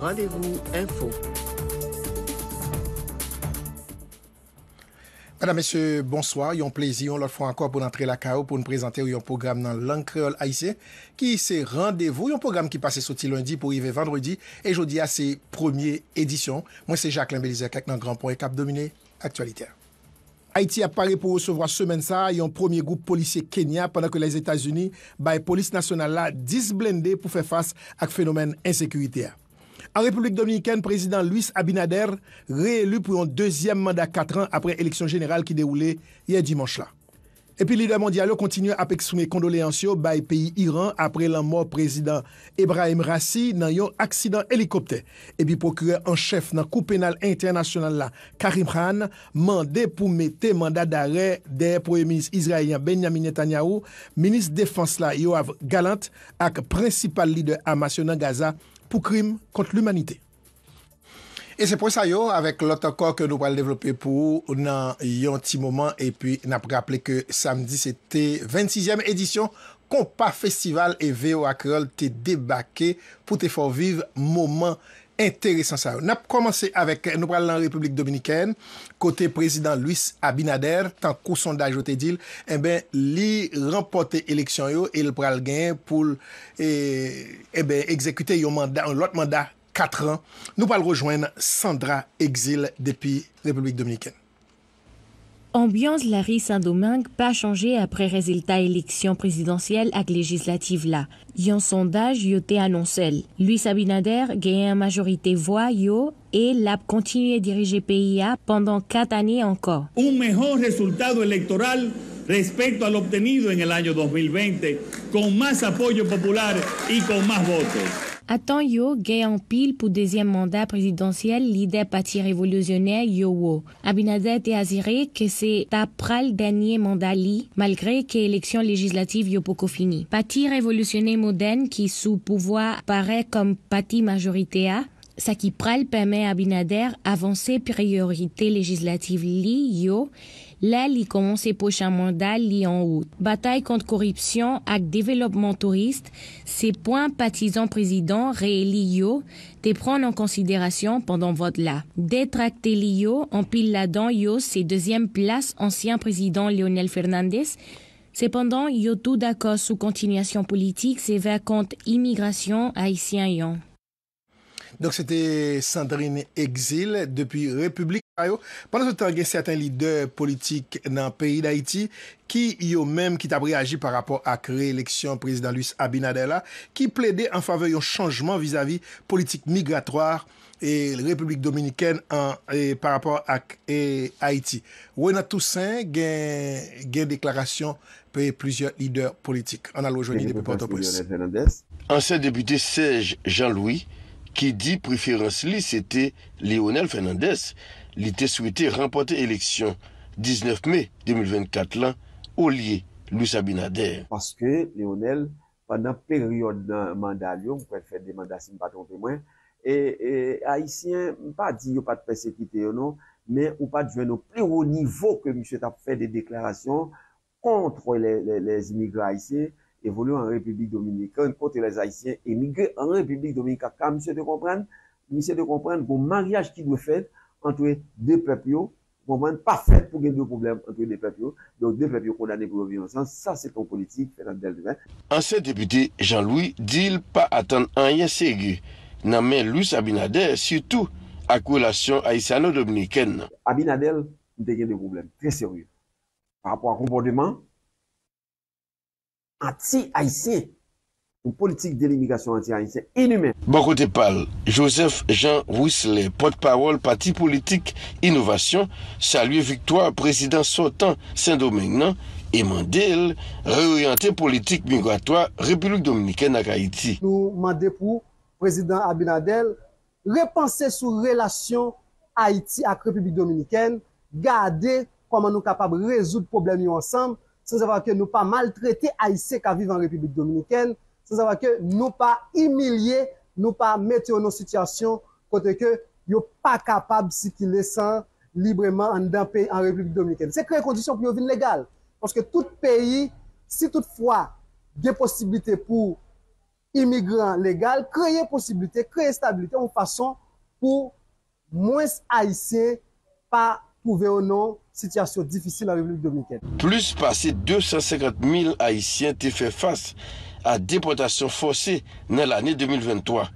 Rendez-vous, info. Madame, monsieur, bonsoir. Yon plési, yon lot fwa akor pou nantre la K.O. pou nou prezante yon program nan lang kreol Haitien ki se rendez-vous. Yon program ki pase soti lundi pou yive vendredi e jodi a se premier édisyon. Mwen se Jacques-Limbelle Zerkek nan Grand Point Cap Dominé, Aktualité. Haiti a paré pou recevoir semen sa yon premier groupe policier Kenya pandan ke les Etats-Unis, baye polis nasyonal la disblendé pou fè fass ak fenomen insekurité a. A Republik Dominikène, prezident Luis Abinader re-élu pou yon deuxième mandat 4 ans apre éleksyon jeneral ki dé oulé yè dimanche la. E pi lider mondial yo kontinuè apèk soume kondoléansyo bayi peyi Iran apre lan mò prezident Ebrahim Rassi nan yon aksidan helikopte. E bi prokure an chef nan koupenal internasyonal la Karim Khan mande pou mette mandat dare de proye minis Israelien Benjamin Netanyahu, minis defans la yo av galant ak prensipal lider amasyon nan Gaza. pou krim kont l'umanite. E se pou sa yo, avek lot akor ke nou pal devlopi pou ou, nan yon ti mouman, e pi nan pou kapele ke samdi, se te 26e edisyon, kompa festival e veyo akrol te debake, pou te fowiv mouman. N ap komanse avèk nou pral lan Republik Dominikèn, kote prezident Louis Abinader, tan kou sondaj yo te dil, li rampote eleksyon yo, el pral gen pou ekzekute eh, eh yon mandat, lout mandat 4 an, nou pral rejoen Sandra Exil depi Republik Dominikèn. Ambiance Larry Saint-Domingue pas changé après résultat élection présidentielle et législative là. un sondage yoté annoncé. Luis Abinader gagne majorité voix et l'a continué diriger PIA pendant quatre années encore. Un meilleur résultat électoral respecto à obtenido en el año 2020 con más apoyo popular y con de votos y yo gay en pile pour deuxième mandat présidentiel leader parti révolutionnaire Yowo. Abinader a assuré que c'est après le dernier mandat li, malgré que l'élection législative yo poko fini. Parti révolutionnaire moderne qui sous pouvoir paraît comme parti majoritaire, ça qui permet à Abinader avancer priorité législative li là, il commence ses prochains mandat lié en août. Bataille contre corruption et développement touriste, ces points partisans président Yo, te prendre en considération pendant vote là. Détracté l'IO, en pile là-dedans, yo, ses deuxième place, ancien président Lionel Fernandez, Cependant, yo tout d'accord sous continuation politique vers contre immigration haïtienne. Donk sete Sandrine Exil depi Republik Rayo. Panan sou tan gen seten lider politik nan peyi d'Haïti ki yo menm ki tabri agi par rapport ak re-eleksyon prezident Louis Abinadela ki ple de an fave yon chanjman vis-a-vis politik migratoir republik dominikèn par rapport ak Haïti. Ouè nan tousen gen gen deklarasyon peyi plizyon lider politik. An alo jwenni depi Port-au-Prince. An sen debuté Serge Jean-Louis Ki di preferans li, sete Leonel Fernandez li te swite rampote eleksyon 19 me 2024 lan o liye Louis Sabinader. Paske Leonel, panan peryode mandalyon, prefe de mandasyon pa ton temwen, e, e Haitien pa di yo pa te persepite yo nou, me ou pa di yo nou pli ou nivou ke M. Tap fè de deklarasyon kontre les imigre Haitien, Evolu en Republik Dominika, kontre les Haitiens, emigre en Republik Dominika, kam se te kompren, se te kompren, bon mariage ki nou fèd, an touè deprepyo, kompren, pa fèd pou gen de poublem, an touè deprepyo, don deprepyo kou dan ekou louvi an san, sa se ton politik, ten an del de mè. Anse depité Jean-Louis, dil pa atan an yasege, nan men lous Abinadel, sütou ak ou lasyon Haitiano-Dominiken. Abinadel, de gen de poublem, pre seriou, par rapport a komportement, anti-Haitien, ou politik de l'immigrasyon anti-Haitien, inhumen. Bonkote pal, Joseph Jean Wissle, potpawol, pati politik, inovasyon, saluye victoire, prezident Sotan, Saint-Domingue, nan, e mandel, re-orienter politik migratoi, Republik Dominikène ak Haiti. Nou mande pou prezident Abinadel, repanse sou relasyon Haiti ak Republik Dominikène, gade, koman nou kapab rezout problemi ou ansambe, sa zavak yo nou pa maltrete aise ka vive an Republik Dominiken, sa zavak yo nou pa imilye, nou pa mette yo nou sityasyon kote yo pa kapab si ki lesan libreman an Republik Dominiken. Se kreye kondisyon pou yo vin legal. Pwoske tout peyi, si tout fwa, de posibilite pou imigran legal, kreye posibilite, kreye stabilite, ou fason pou mwes aise pa pouve o nou imilye. situation difficile en République dominicaine. Plus passé 250 000 Haïtiens ont fait face à déportation forcée dans l'année 2023.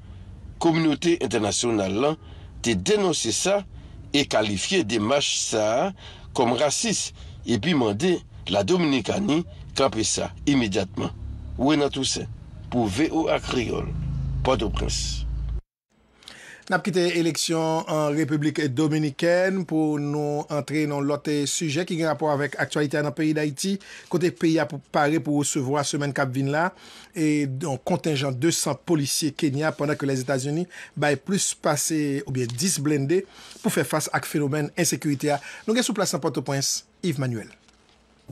Communauté internationale a dénoncé ça et qualifié des ça comme raciste et puis demandé la Dominicanie camper ça immédiatement. que ça pour VOA Creole, Port-au-Prince. Nap kite eleksyon an Republik Dominikèn pou nou antre nan lote sujek ki gen rapor avèk aktualite an an peyi d'Haïti. Kote peyi ap pare pou recevwa semen kabvin la. E don kontenjan 200 polisye Kenya pandan ke les Etats-Unis baye plus pase oubyen 10 blendé pou fè fass ak fenomen ensekurite a. Nou gen souplase an Port-au-Prince, Yves Manuel.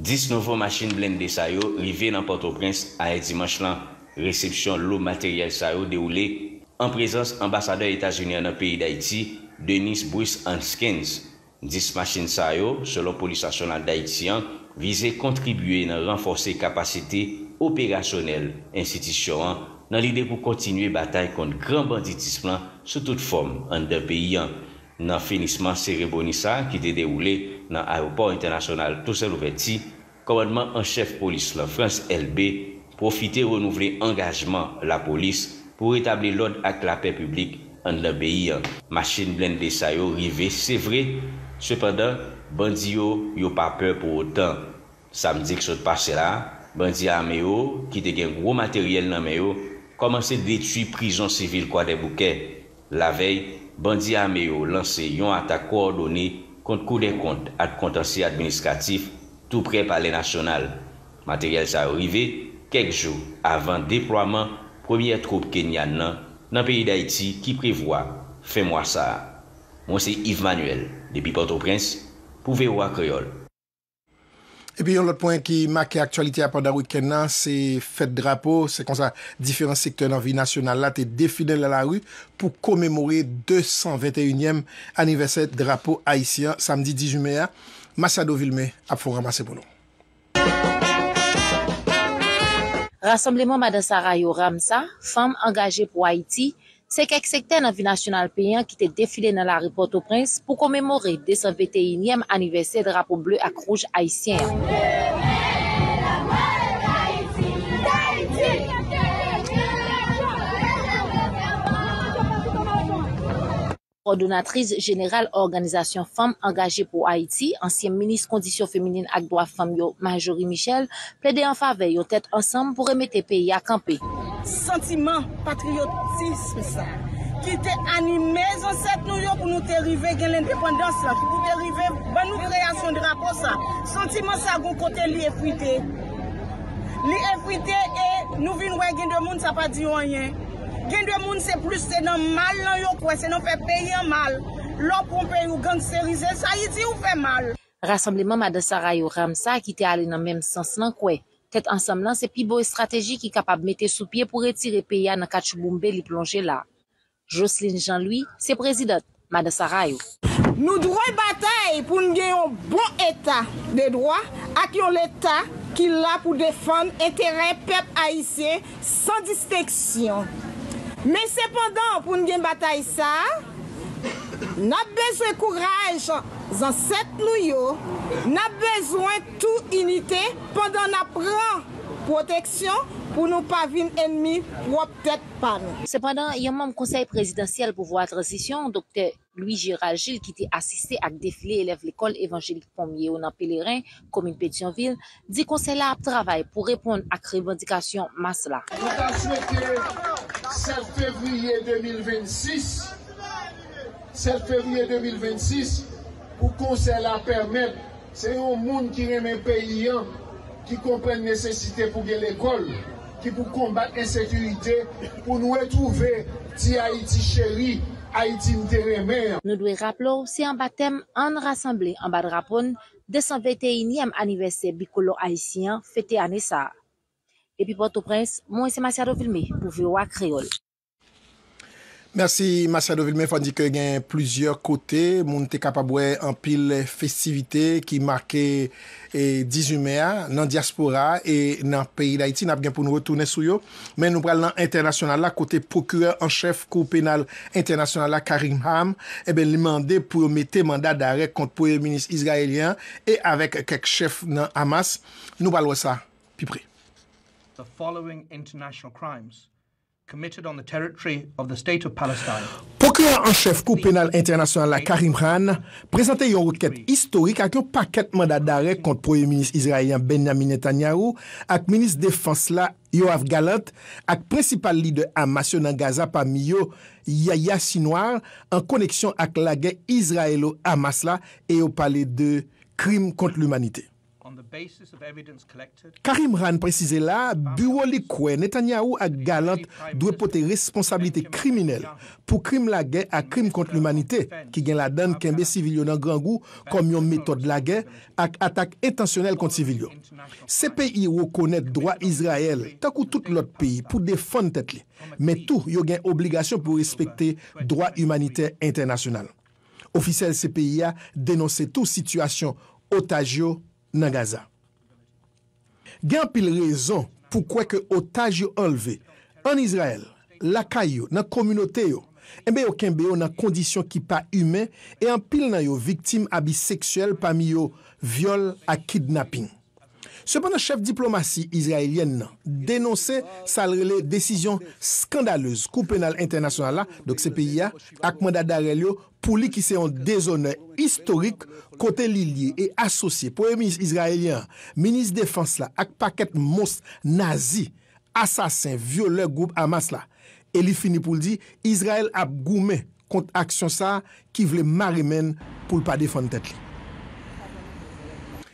10 nouvo machin blendé sayo rive nan Port-au-Prince aè Dimanche lan. Resepsyon lou materyal sayo de oule. An prezans ambasadeur Etat-Unis an an peyi d'Haïti, Denis Bruce Hanskens, dis machine sa yo, selon polis asyonal d'Haïti an, vize kontribuye nan renforser kapasite operasyonel, insiti chouan nan lide pou kontinuye batay kont gran bandit displan sou tout form an de peyi an. Nan finisman serebonisa ki te deroule nan aropor internasyonal tout sel ouve ti, komadman an chef polis la France LB profite renouvle engajman la polis pou etabli lòd ak la pè publik an lè beyi yon. Mâchin blèn de sa yon rive, se vre, sepèdè, bandi yon yon pa pèr pou otan. Samdik sot pase la, bandi ame yon, kite gen gwo materyèl nan me yon, komanse detui prizon sivil kwa de bouke. La vey, bandi ame yon lanse yon atak ko ordoni kont kou de kont at kontansi administratif tou pre palè nasyonal. Materyèl sa yon rive, kek jou avan deproyman Premier troupe kenyan nan, nan peyi d'Haïti, ki prevoi, fè mwa sa. Mwen se Yves Manuel, debi Port-au-Prince, pou vewa kreol. E pi yon lot poen ki make aktualite apan da wikennan, se fèt drapo, se kon sa diferent sektor nan vi nasyonal, la te defidel la la wikennan pou komemori 221e aniversè drapo haïtien samdi 18 mea. Masado Vilme, apfora Masébono. Rassemblemen Mada Sarayo Ramza, fam angaje pou Haiti, se kek sekten an vi nasyonal peyan ki te defile nan la ripote au Prince pou komemore desan 21e aniversè drapo bleu akrouj Haitien. Ordonatriz General Organizasyon Femme Engajé pou Haiti, Ansyen Ministre Kondisyon Féminine Akdwa Femmyo Mahjori Michel, ple de anfa vey yo tèt ansam pou remete peyi akampe. Sentiment patriotisme sa, ki te anime, zon set nou yo pou nou te rive gen l'independance la, ki pou te rive ban nou reasyon de rapor sa. Sentiment sa goun kote li efwite. Li efwite e nou vin we gen de moun sa pa di wanyen. Gen dwe moun se plus se nan mal nan yo kwe, se nan fe peyi an mal. Lopon peyi ou gangsterize, sa iti ou fe mal. Rassembleman Mada Sarayou-Ramsa ki te ale nan menm sens nan kwe. Ket ansam lan se pi boy strategi ki kapab mete sou pie pou retire peya nan kachouboumbe li plonje la. Jocelyne Jean-Louis, se prezidat Mada Sarayou. Nou drou batay pou ngeyon bon etat de drou ak yon letat ki la pou defan enteren pep aise san disteksyon. Men sepandan pou nou gen batay sa, nan bezwen kouraj zan set nou yo, nan bezwen tou inite pandan nan pran. proteksyon pou nou pa vin enmi wap det pa nou. Sepadan, yonman konsey prezidansyal pou voat rezisyon, dokte Louis Giral Gilles ki te asiste ak defile elev l'Ecole Evangélique Pommier ou nan Pelerin komine Pétionville, di konsey la ap travay pou repoun ak rebondikasyon mas la. Mou ta chwete 7 fevriye 2026 7 fevriye 2026 pou konsey la permèp se yon moun ki remen pe yon ki kompren nesesite pou gen l'ekol, ki pou kombat ensekunite pou nou etrouve ti Haiti chéri, Haiti mdereme. Nou dwe rap lò, se an batem an rassemble an badrapon, 221 aniversè Bikolo Haitien fete an esa. Epi pote ou prens, mwen se masyado vilme pou vio ak kreol. Mersi, Masado Vilmen. Fondi ke gen plusieurs kote. Moun te kapabwe an pil festivite ki marke eh, 18 mea nan diaspora e nan peyi da iti nap gen pou nou retoune sou yo. Men nou pral nan internasyonal la kote prokure an chef kou penal internasyonal la Karim Ham, e eh ben limande pou mette mandat darek kont pou e minis israelien e avèk kek chef nan Hamas. Nou pral wè sa pi pri. The following international crimes... Prokurant anchef kou penal internasyon la Karim Khan prezante yon roket historik ak yon paket manda dare kont proye minis Izraelyan Benyamin Netanyahu ak minis defans la Yoav Galant ak prensipal li de Amasyonan Gaza pa mi yo Yaya Sinoar an koneksyon ak lage Izraelo Amas la e yo pale de krim kont l'umanite. Karim Ran prezise la, bureau li kwe netanya ou ak galant dwe pote responsabilite kriminel pou krim la gen a krim kont l'umanite ki gen la den kembe sivilyo nan gran gou kom yon metode la gen ak atak etansyonel kont sivilyo. Se peyi wou konet droit Israel tak ou tout lot peyi pou defon tet li, men tou yo gen obligasyon pou respekte droit humanite internasyonal. Oficel se peyi a denonse tou situasyon otajyo nan Gaza. Gen apil rezon pou kwe ke otaj yo enleve an Israel, lakay yo, nan komunote yo, enbe yo kenbe yo nan kondisyon ki pa humen e anpil nan yo viktim abiseksuel pa mi yo viol a kidnapping. Se pendant chef diplomatie israelienne nan, denonse salre le desisyon skandaleuse kou penal internasyonale la, dok se peyi a ak mandat darelyo pou li ki se yon dezone historik kote li liye e asosye. Po e minis israelien, minis defanse la ak paket mons nazi, asasen, viole goup amas la. E li fini pou li di, Israel ap goume kont aksyon sa ki vle marimen pou lpa defan tet li.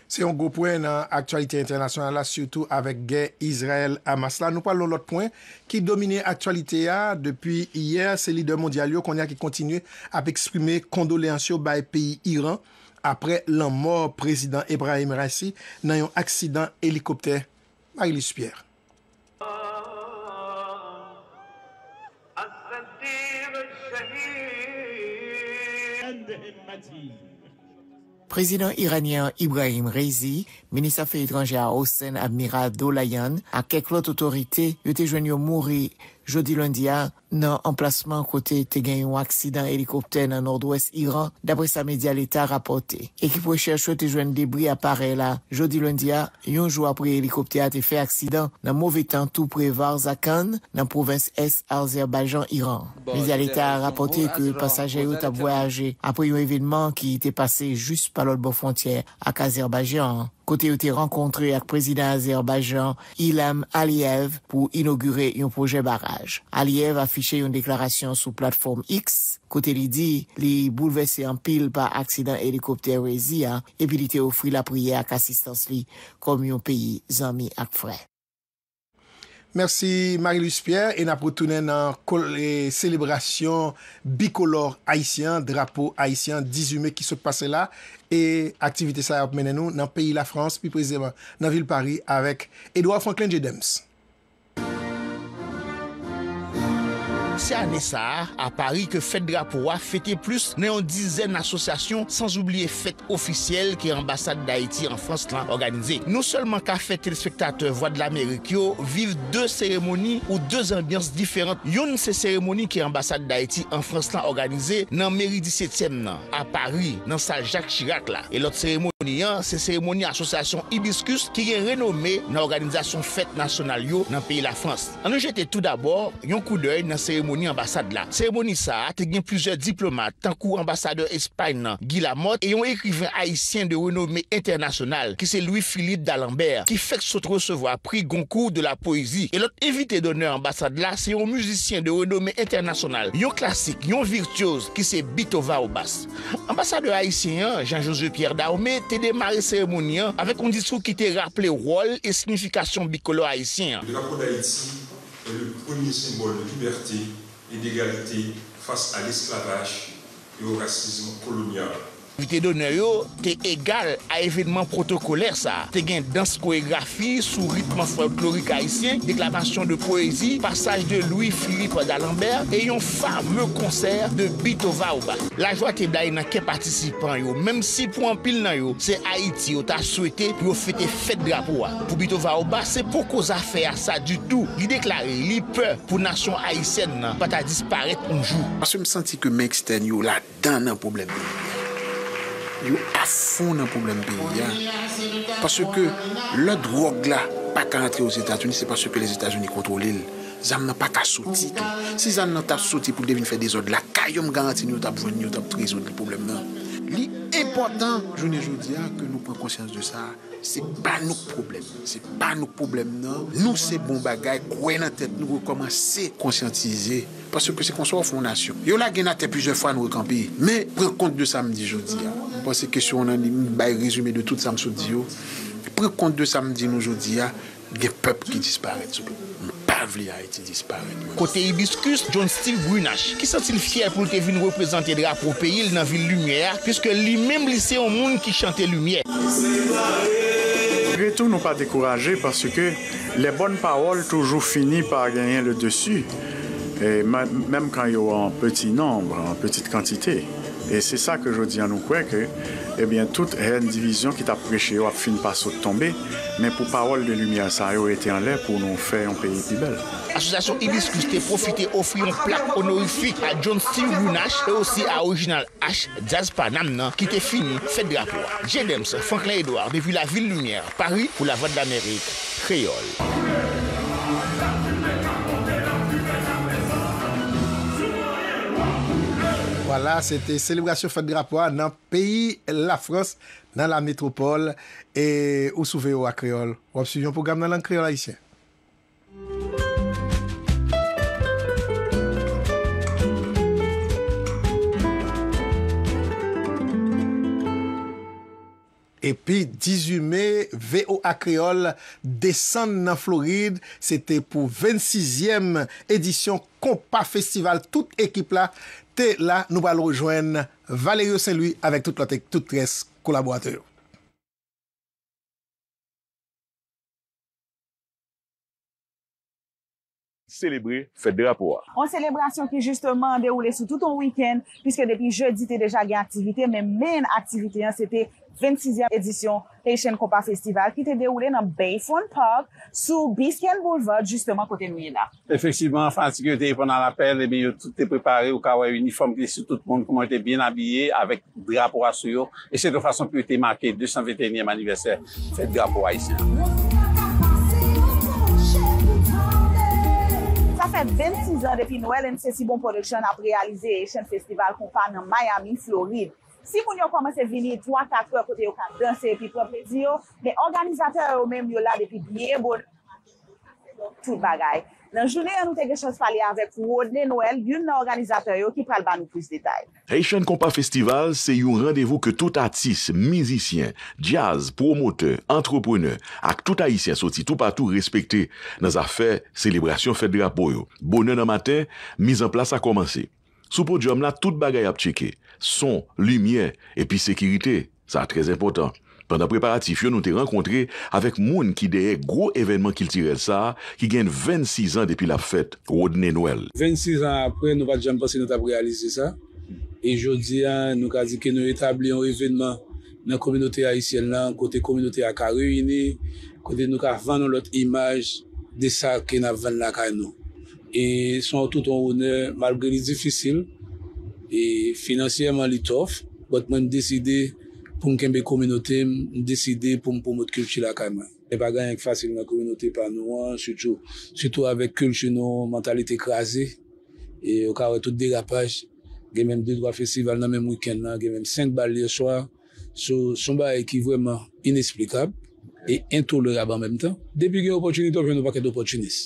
Se yon gwo pwen nan aktualite internasyonala, surtout avek gen Yisrael Amasla. Nou palon lot pwen ki domine aktualite ya, depi iyer, se lider mondial yo, kon ya ki kontinu ap eksprime kondoleansyo bay peyi Iran, apre lan mor prezident Ebrahim Raisi nan yon aksidan helikopter Baylis Pierre. Prezident iranian Ibrahim Rezi, Ministra feyitranje a Osen, Admiral Dolayan, a keklot otorite, yote jwen yo mori Jeudi lundi à, emplacement côté côté gagné un accident hélicoptère dans nord ouest Iran, d'après sa média l'état rapporté équipe recherche te débris débris apparaît là. Jeudi lundi a, jour après après fait a fait accident. Dans temps tout tout tou Varzakhan, dans la province Est azerbaïdjan Iran. Bon, l'état l'Etat a rapporté que le passager voyagé voyagé après un événement qui était passé juste par l'autre frontière, à Azerbaïdjan. Kote ou te renkontre ak prezident Azerbajan, il am Aliyev pou inogure yon proje baraj. Aliyev afiche yon deklarasyon sou platform X. Kote li di, li boulevesse an pil pa aksidan helikopter Wezia e bilite ofri la priye ak asistans li kom yon peyi zanmi ak fre. Mersi Marilus Pierre, en apotounen nan kole selebrasyon bikolor haisyen, drapo haisyen, dizume ki sot pase la, e aktivite sa ap menen nou nan peyi la Frans, pi prezema nan vil Paris, avek Edouard Franklin J. Dems. C'est à sa, à Paris que Fête Drapeau a fêté plus d'une dizaine d'associations, asosyasyon sans Fête officielle qui est l'ambassade d'Haïti France France organisée. Non seulement qu'à Fête, les spectateurs Voix de l'Amérique yo, deux cérémonies seremoni ou deux ambiances différentes. Yon cérémonie qui est l'ambassade d'Haïti en Frans lan la nan Meri 17 e à a Paris, dans sa Jacques Chirac la. E cérémonie, seremoni an, cérémonie Association asosyasyon Hibiscus est renommée dans l'organisation Fête nationale dans yo pays de la France. An nou tout d'abord, un coup d'œil la cérémonie cérémonie ambassade là. Cérémonie ça, te gen plusieurs diplomates, tant ambassadeur Espagne, hein, Guy Lamotte, et un écrivain haïtien de renommée internationale, qui c'est Louis-Philippe d'Alembert, qui fait se recevoir prix Goncourt de la poésie. Et l'autre invité d'honneur ambassade là, c'est un musicien de renommée internationale, un classique, un virtuose, qui c'est Bitova au basse. Ambassadeur haïtien, hein, Jean-Joseph Pierre Daomé, a démarré cérémonie hein, avec un discours qui était rappelé rôle et signification bicolore haïtien. Le drapeau d'Haïti est le premier symbole de liberté l'inégalité face à l'esclavage et au racisme colonial. Vite d'honneur yo, t'es égal à événement protocolaire ça. T'es gain danse chorégraphie sous rythme folklorique haïtien, déclamation de poésie, passage de Louis-Philippe d'Alembert et un fameux concert de Bitova Oba. La joie est blaye à quel participant yo, même si pour un pile yo, c'est Haïti qui t'a souhaité hein. pour fêter fête drapeau. Pour Bitova Oba, c'est pour cause affaire ça du tout. Il déclare, il peur pour nation haïtienne hein, pas t'a disparaître un jour. Je me sens que Mexten yo là dans un problème. Yo a fon nan poublem pe yon. Paske le drog la, pa ka antre yo Zeta Tunis, se pa sepe le Zeta Tunis kontrolil. Zan nan pa ka soti. Se zan nan ta soti pou devin fe de zon la, kayom garantin yo tap vwen, yo tap trezon li poublem nan. Li important, jounen joun dia, ke nou pren konsyans de sa, se pa nou poublem. Se pa nou poublem nan. Nou se bon bagay, kwen nan tet nou rekomans se konsyantize. Paske se konso ou fonasyon. Yo la genate pizye fwa nou ekampi. Men, prekont de sa mdi joun dia. Se kesyon nan mi bay rezume de tout Samso Dio oh, Pre kont de Samdi nou jodi ya Ge pep ki dispare ah, Mou pa vli a eti dispare Kote Ibiscus, John Steele Grunach Ki sotil fyer pou te vin reprezenter Drap ou peyi nan vil lumièr Piske li men blisey ou moun ki chante lumièr Gretou nou pa dekouraje Paske le bonne parol toujou fini Par genyen le dessus Mem kan yo an peti nombre An peti kantite Et c'est ça que je dis à nous, que eh bien, toute division qui t'a prêché a fini par sauter tomber, mais pour parole de lumière, ça a été en l'air pour nous faire un pays plus belle. L'association Ibis a profité offrir une plaque honorifique à John Steve Nash et aussi à Original H, Jazz Panamna, qui était fini, fait drapeau. James Franklin Edouard, depuis la Ville Lumière, Paris, pour la Voix de l'Amérique, Créole. Wala, se te selebrasyon fad bi rapwa nan peyi la Fros, nan la metropol e ou souveyo a Kriol. Wap si joun pou gam nan lank Kriol a isye. Epi, 18 me, Veo Akreol, Descende nan Floride, se te pou 26e edisyon Kompas Festival. Tout ekip la, te la nou bal rejoen. Valerio Seloui, avek tout la tek, tout res, kolaboratou. celebre fète drapowa. An celebrasyon ki justman deoule sou tout an week-end piske depi jeudi te deja gen aktivite men men aktivite an, se te 26e edisyon Eichen Kopa Festival ki te deoule nan Bayfront Park sou Biscayne Boulevard justman kote nouye la. Efectiveman, eh si yo te yon apel, yo te prepare ou kawa uniforme, se tout moun kouman te bien abyeye avèk drapowa sou yo e se de fason pou yo te make 221e aniversè fète drapowa isi. Moun Mwen fè 26 an depi Noël, mwen se si bon production ap realize eshen festival kon pa nan Miami, Florid. Si moun yo komanse vini 3-4 wè kote yo kan bransè epi pwè plezio, mwen organizatè yo mèm yo la depi biye bon, tout bagay. Nan jounen yon nou te ge chans pali avèk pou ou dne Noel, yon nan organizatèyo ki pral ban nou pwis detay. Haitian Kompas Festival se yon randevou ke tout atis, mizisyen, jazz, promoteur, entreprener ak tout Haitien soti tout patou respekte nan zafè celebrasyon fèd drapo yo. Bonnen nan matè, mizan plas a komanse. Sou pot jom la, tout bagay ap cheke. Son, lumiè, epi sekirite, sa trèz impotant. Pendan preparatif yo nou te renkontre avek moun ki deye gro evenman ki l tirel sa, ki gen 26 an depi la fèt, Rodney Noel. 26 an apre nou va djam pasen nou ta prealize sa, e jodi nou ka di ke nou etabli yon evenman nan kominote a isye lan, kote kominote a ka ruini, kote nou ka van nou lot imaj de sa ke nan van la ka nou. E son tout ou nou, malgré li difisil, financièman li tof, bot moun deside pou m kembe kominote m deside pou m poumout kulti lakayman. E pa ganyan ek fasil nan kominote pa nou an, suto avèk kulti nou, mentalite ekraze, e yo ka wè tout degapaj, gen menm 2-3 festival nan menm wikend lan, gen menm 5 bali yo swa, sou somba ek yi vwèman inesplikab, e entour lorab an menm tan. Depi gen opotunit, yo jen nou wak et opotunis.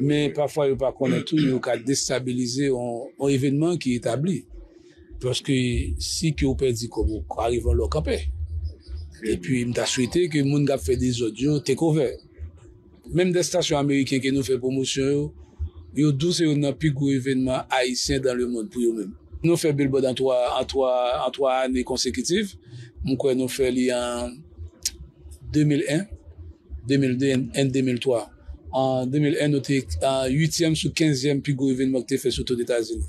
Men, pafwa yo pa konen tou, yo ka destabilize yon evenman ki etabli. Paske si ki ou pe di koubo, kwa arrivan lò kapè. E pi mta souite ki moun gap fe di zodyon, te kouve. Mem de stasyon Ameriken ke nou fe promosyon yo, yo dou se yo nan pigou evenman aisyen dan le moun pou yo men. Nou fe bilbod an 3 ane konsekitive. Moun kwen nou fe li an 2001, 2002 en 2003. An 2001 nou te an 8e sou 15e pigou evenman te fe sou ton Etats-Unis.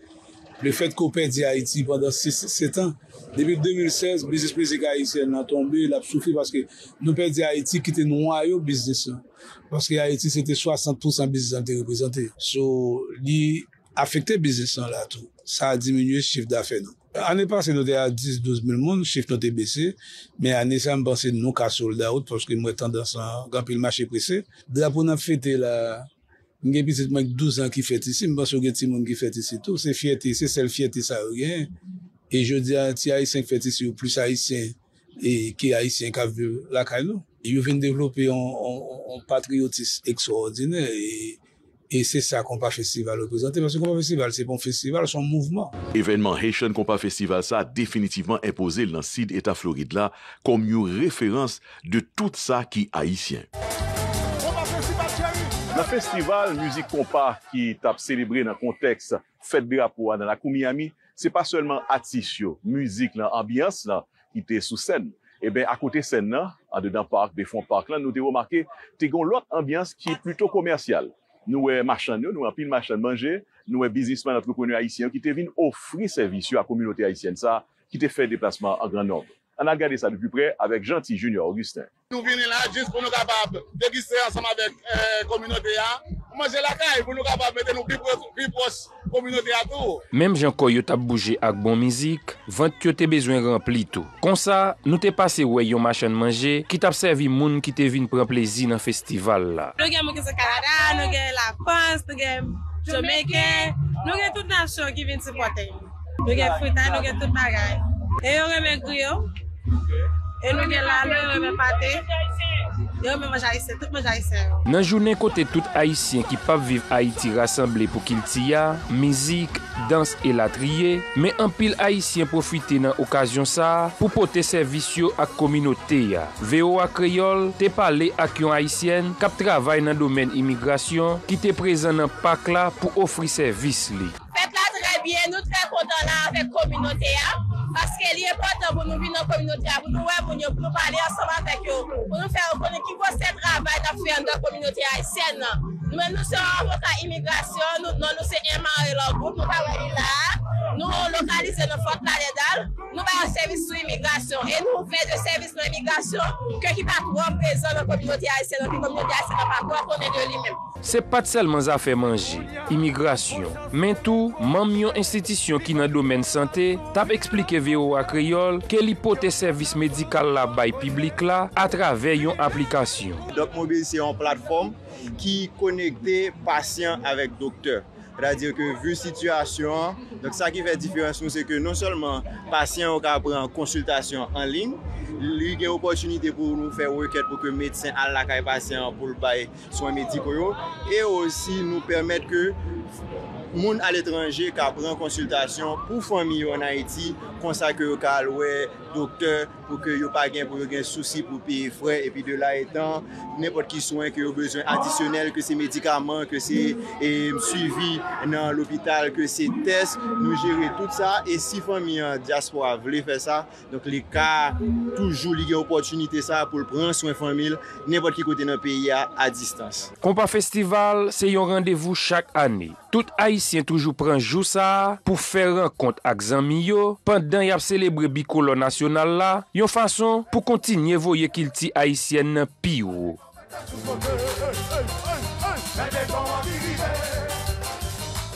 Le fet ko pe di Haiti pandan 6-7 an, debil 2016, bizis prezik Haiti se nan tombe, la p soufi paske nou pe di Haiti kite nou wanyo bizis an. Paske Haiti se te 60% bizis an te reprezenti. So li afekte bizis an la tou, sa diminye chif da fe nan. Ane pasen nou de a 10-12 mil moun, chif nou de bese, men ane sa mbansen nou ka solda out poske mwen tendan san gampil mache preze. De la pou nan fete la... Mwen gen pitit mwenk 12 an ki fet isi, mwen bas yo gen ti moun ki fet isi tou. Se fiete, se sel fiete sa yo gen. E je diyan ti Haitien ki fet isi, yo plus Haitien e ki Haitien ka ve la kaj nou. E yo ven devlope yon patriotis eksorodine. E se sa Kompas Festival represente. Mwen se Kompas Festival, se bon festival, son mouvment. Evenement Haitien Kompas Festival sa a definitivman impose lansid eta Floridla kom yon referans de tout sa ki Haitien. An festival, muzik kompa ki tap selebri nan konteks fèt bi rapwa nan la koumi yami, se pa sèlman atisyo, muzik lan, ambyans lan, ki te sou sèn. E eh ben akote sèn nan, ade dan park, be fon park lan, nou te wou marke, te gon lout ambyans ki pluto komersyal. Nou e machan yo, nou e pil machan manje, nou e bizisman antroponyo Haitien ki te vin ofri servisyo a komynoti Haitien sa, ki te fè déplasman an gran norme. an a gade sa de plus pre avek janti Junior Augustin. Nou vini euh, la jis pou nou kapap dekise ansama vek kominote ya. Mwange lakay pou nou kapap mette nou bi pos kominote ya tou. Mem janko yot ap bouje ak bon mizik, vant kyo te bezwen rempli tou. Kon sa, nou te pase wè yon machan manje ki tap serve yon moun ki te vin pran plezi nan festival la. Nou gen Moukise Kanada, nou gen La France, nou gen Jomeke, nou gen tout nashon ki vin se poten. Nou gen fruta, nou gen tout magay. E yon remen kuyon, E nan jounen kote tout Haitien ki pap viv Haiti rassemble pou kil ti ya, mizik, dans e latriye, me an pil Haitien profite nan okasyon sa pou pote servisyo ak kominote ya. Veo ak reyol, te pale ak yon Haitien kap travay nan domen imigrasyon ki te prezen nan pak la pou ofri servis li. Biye nou tre kontan la avèk kominote ya, paske li e kontan pou nou vi nan kominote ya, pou nou wè pou nou palè an soman pek yo, pou nou fè rkonen ki wò se dravay nan fwen nan kominote ya, e sen nan. Mwen nou se anvota imigrasyon, nou nou se enman ou elan gout, nou tavan ilan, nou lokalize nou fote la redan, nou bayan servis sou imigrasyon, et nou fè de servis nou imigrasyon, kè ki pat wò prezon nou kompiyoti ase, nou ki kompiyoti ase nan pat wò konnen diyo li men. Se pat selman za fè manji, imigrasyon, men tou, man myon institisyon ki nan domen sante, tap explike veyo a Kriol, ke li pote servis medikal la baye piblik la atrave yon aplikasyon. Dok Mobi se yon platform ki kone konjekte pasyen avèk doktèr. Pratè diè ke vu situasyon, sa ki fè difyans nou se ke non solman pasyen ou ka pran konsultasyon an lin, li gen opotyonite pou nou fè wèkèd pou ke medsyen al lakay pasyen pou l baye swan mediko yo, e osi nou pèrmèt ke moun al etranjè ka pran konsultasyon pou fòmi yo an Haïti konsak yo kalwe dokter pou ke yo pa gen pou gen souci pou piye fre, epi de la etan, nepot ki souan, ki yo bezon adisyonel, ke se medikaman, ke se e, suivi nan l'opital, ke se test, nou jere tout sa, e si fami an diaspora vle fe sa, donk li ka toujou li gen opotunite sa pou pran souan famil, nepot ki kote nan piya a distans. Kompan festival, se yon randevou chak ane. Tout aisyen toujou pran jou sa pou fer an kont ak zanmi yo, pand dan yap celebre bikolo nasyonal la, yon fason pou kontin ye vo ye kilti Haitienne pi ou.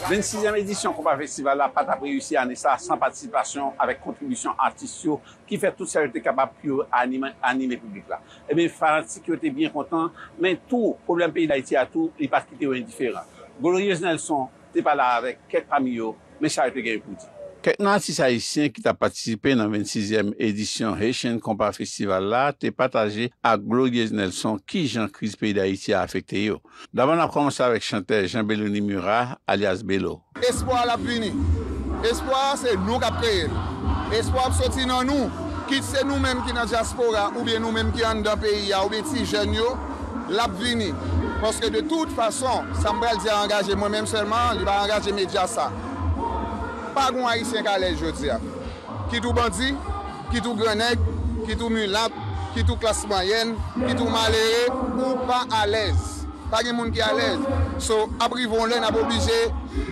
26e edisyon kompa festival la pat ap reyousi ane sa, san patisipasyon, avek kontibisyon artistyo, ki fè tout sa jete kapab pi ou a anime publik la. Emen, farantik yo te bien kontan, men tou problem peyi d'Haiti a tou, li pat ki te ou indiferent. Golorye znen lson, te pala avek ket pami yo, men sa jete gen yon pouti. Kèk nan atis Haitien ki ta patisipe nan 26èm edisyon Haitien Kompas Festival la, te pataje ak Glorieuse Nelson ki Jean-Cruise Pays d'Haïti a afekte yo. Davan ap komanse avèk chante Jean-Belouni Murat alias Belou. Espoi l'apvini. Espoi se nou kap preye. Espoi ap soti nan nou. Kit se nou menm ki nan diaspora ou bien nou menm ki an dan peyi ya ou bien ti jen yo, l'apvini. Monske de tout fason, Sanbrel di a angaje mwen menm seman, li va angaje medja sa. Pa goun haitien ki alez, jodi ya. Ki tou bandi, ki tou grenek, ki tou mulap, ki tou klasman yen, ki tou maleye, pou pa alez, pa gen moun ki alez. So apri von lè, naboblije,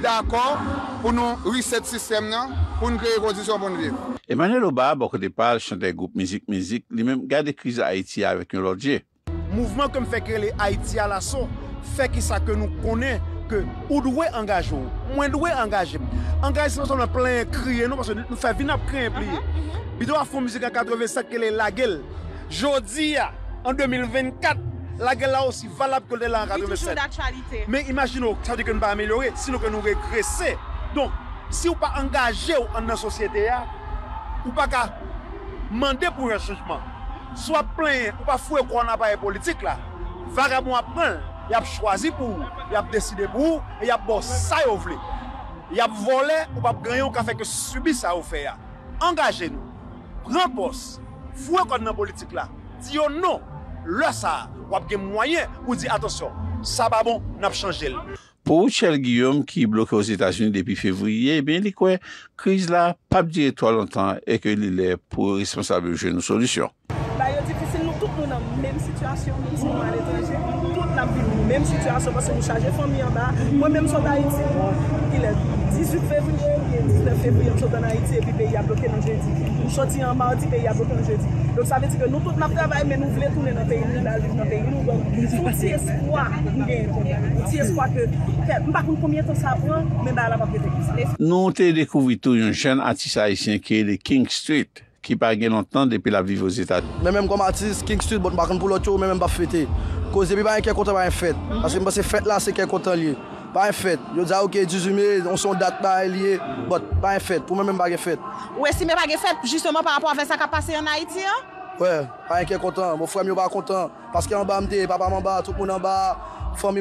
d'akor pou nou riset sistem nan, pou nou kreye kondisyon pou nou viv. Emanel Oba, bok de pal chante goup mizik-mizik, li men gade krize Haiti avèk yon lòdje. Mouvment kem fè krele Haiti ala son, fè ki sa ke nou konen, ou doit engager, moins doit engager. Engager, sommes en plein crier, non, parce que nous faisons uh-huh, uh-huh. à crier, plier. Puis fond musique en 85, quelle est la gueule? Jodi, ah, en 2024, la gueule est aussi valable que l'élan la 87. Mais imaginons, ça veut que nous ne pas améliorer, sinon que nous régresser. Donc, si vous pas engagé en la société, ah, ou pas qu'à demander pour un changement, soit plein, ou pas fouer quoi on n'a pas politique là, va à prendre. Y ap chwazi pou ou, y ap deside pou ou, y ap bo sa yo vle. Y ap vole ou pap ganyon ka feke subi sa non. ou fe ya. Angaje nou, repos, fwe kon nan politik la. Diyo nou, lè sa, wap gen mwanyen ou di atosyon, sa babon nap chanjel. Po ou chel Guillaume ki blokè ou Zetasini depi fevriye, e eh ben likwe kriz la pap di etwa lontan e ke li lè pou responsable jen nou solisyon. Mem si tu an sop se mou chaje fòm yon ba, mwen men mou sot Haïti. Ilè, 18 fevri, 19 fevri, mou sot an Haïti epi peyi a blokè nan jèdi. Mou sot yon ma, 10 peyi a blokè nan jèdi. Don sa ve ti gen nou tout nap travè men nou vle tounen nan peyi, nou nan liv nan peyi. Nou te dekouvi tou yon chèn atis Haïti kèy de King Street. ki pa gen lontan depi la vivyo zetat. Mè mèm kon Matisse, King Street, bon, mèm mèm pa fete. Koze bi ba yon ken kontan ba yon fete. Aske mèm se fete la se ken kontan liye. Ba yon fete. Yo dja ouke, 10 mi, on son dat ba yon liye, bot, ba yon fete, pou mèm mèm ba gen fete. Ou esi mèm ba gen fete, jistman par rapport a 25 pase yon Haiti, an? Wè, ba yon ken kontan. Mèm fwèm yon ba kontan, paske yon ba mde, ba ba mba, tout moun an ba, fwèm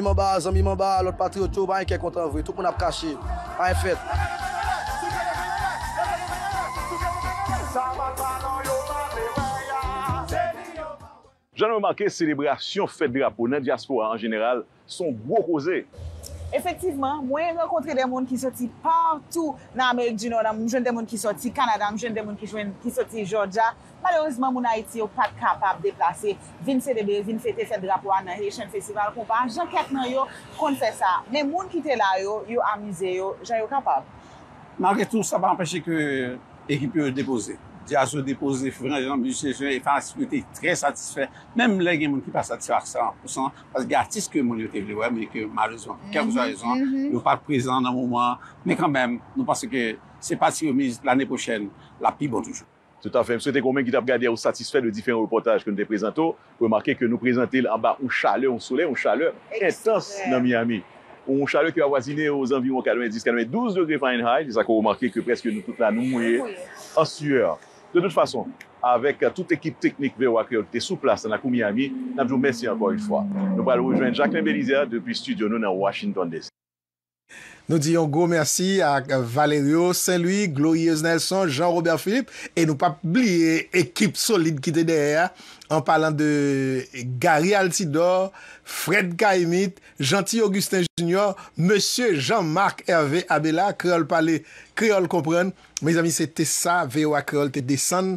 Jan me manke, selebrasyon fèt drapo nan diaspora an jeneral son bo koze. Efektivman, mwen rekontre de moun ki soti partou nan Amerik djinonan, mwen jen de moun ki soti Kanadan, mwen jen de moun ki soti Georgia. Malorizman, mwen a iti yo pat kapab deplase vin selebrer, vin fète fèt drapo an a Heishen Festival. Kon pa, jan ket nan yo kon fè sa. Ne moun ki te la yo, yo amize yo, jan yo kapab. Manke, tout sa pa anpeche ke ekip yo depose. Diazo depose des et mousi fran, je fans yo vous êtes très satisfait. Même les gens qui ne sont pas gen mon était moun mais que vle que vous avez malouzman, mm-hmm, mm-hmm. nous ou nous rezon, yo pa présents dans mouman, men Mais quand même, pase ke que pas si miz l'année prochaine. la pire bon toujours. Tout à fait. Je souhaitais combien qui t'a regardé ou satisfait de différents reportages que nous te présentons. Remarquez que nous présentons en bas une chaleur, un soleil, une chaleur intense dans Miami. Une chaleur qui a voisiné aux environs 90-92 degrés Fahrenheit. C'est ça qu'on remarqué que presque nous toute la nous mouillons ah en sueur. De nout fason, avek euh, tout ekip teknik ve wakyo te souplas nan akou Miami, namjou mersi akon yon fwa. Nou palo oujwen Jacqueline Belizia depi studio nou nan Washington D.C. Nou diyon go mersi ak Valerio, Saint-Louis, Glorieuse Nelson, Jean-Robert Philippe e nou pa pliye ekip solide ki te derè. an palan de Gary Altidor, Fred Kaimit, Gentil Augustin Junior, M. Jean-Marc Hervé Abela, Kriol Palé, Kriol Kompron, mes amis, se te sa, VOA Kriol te desan,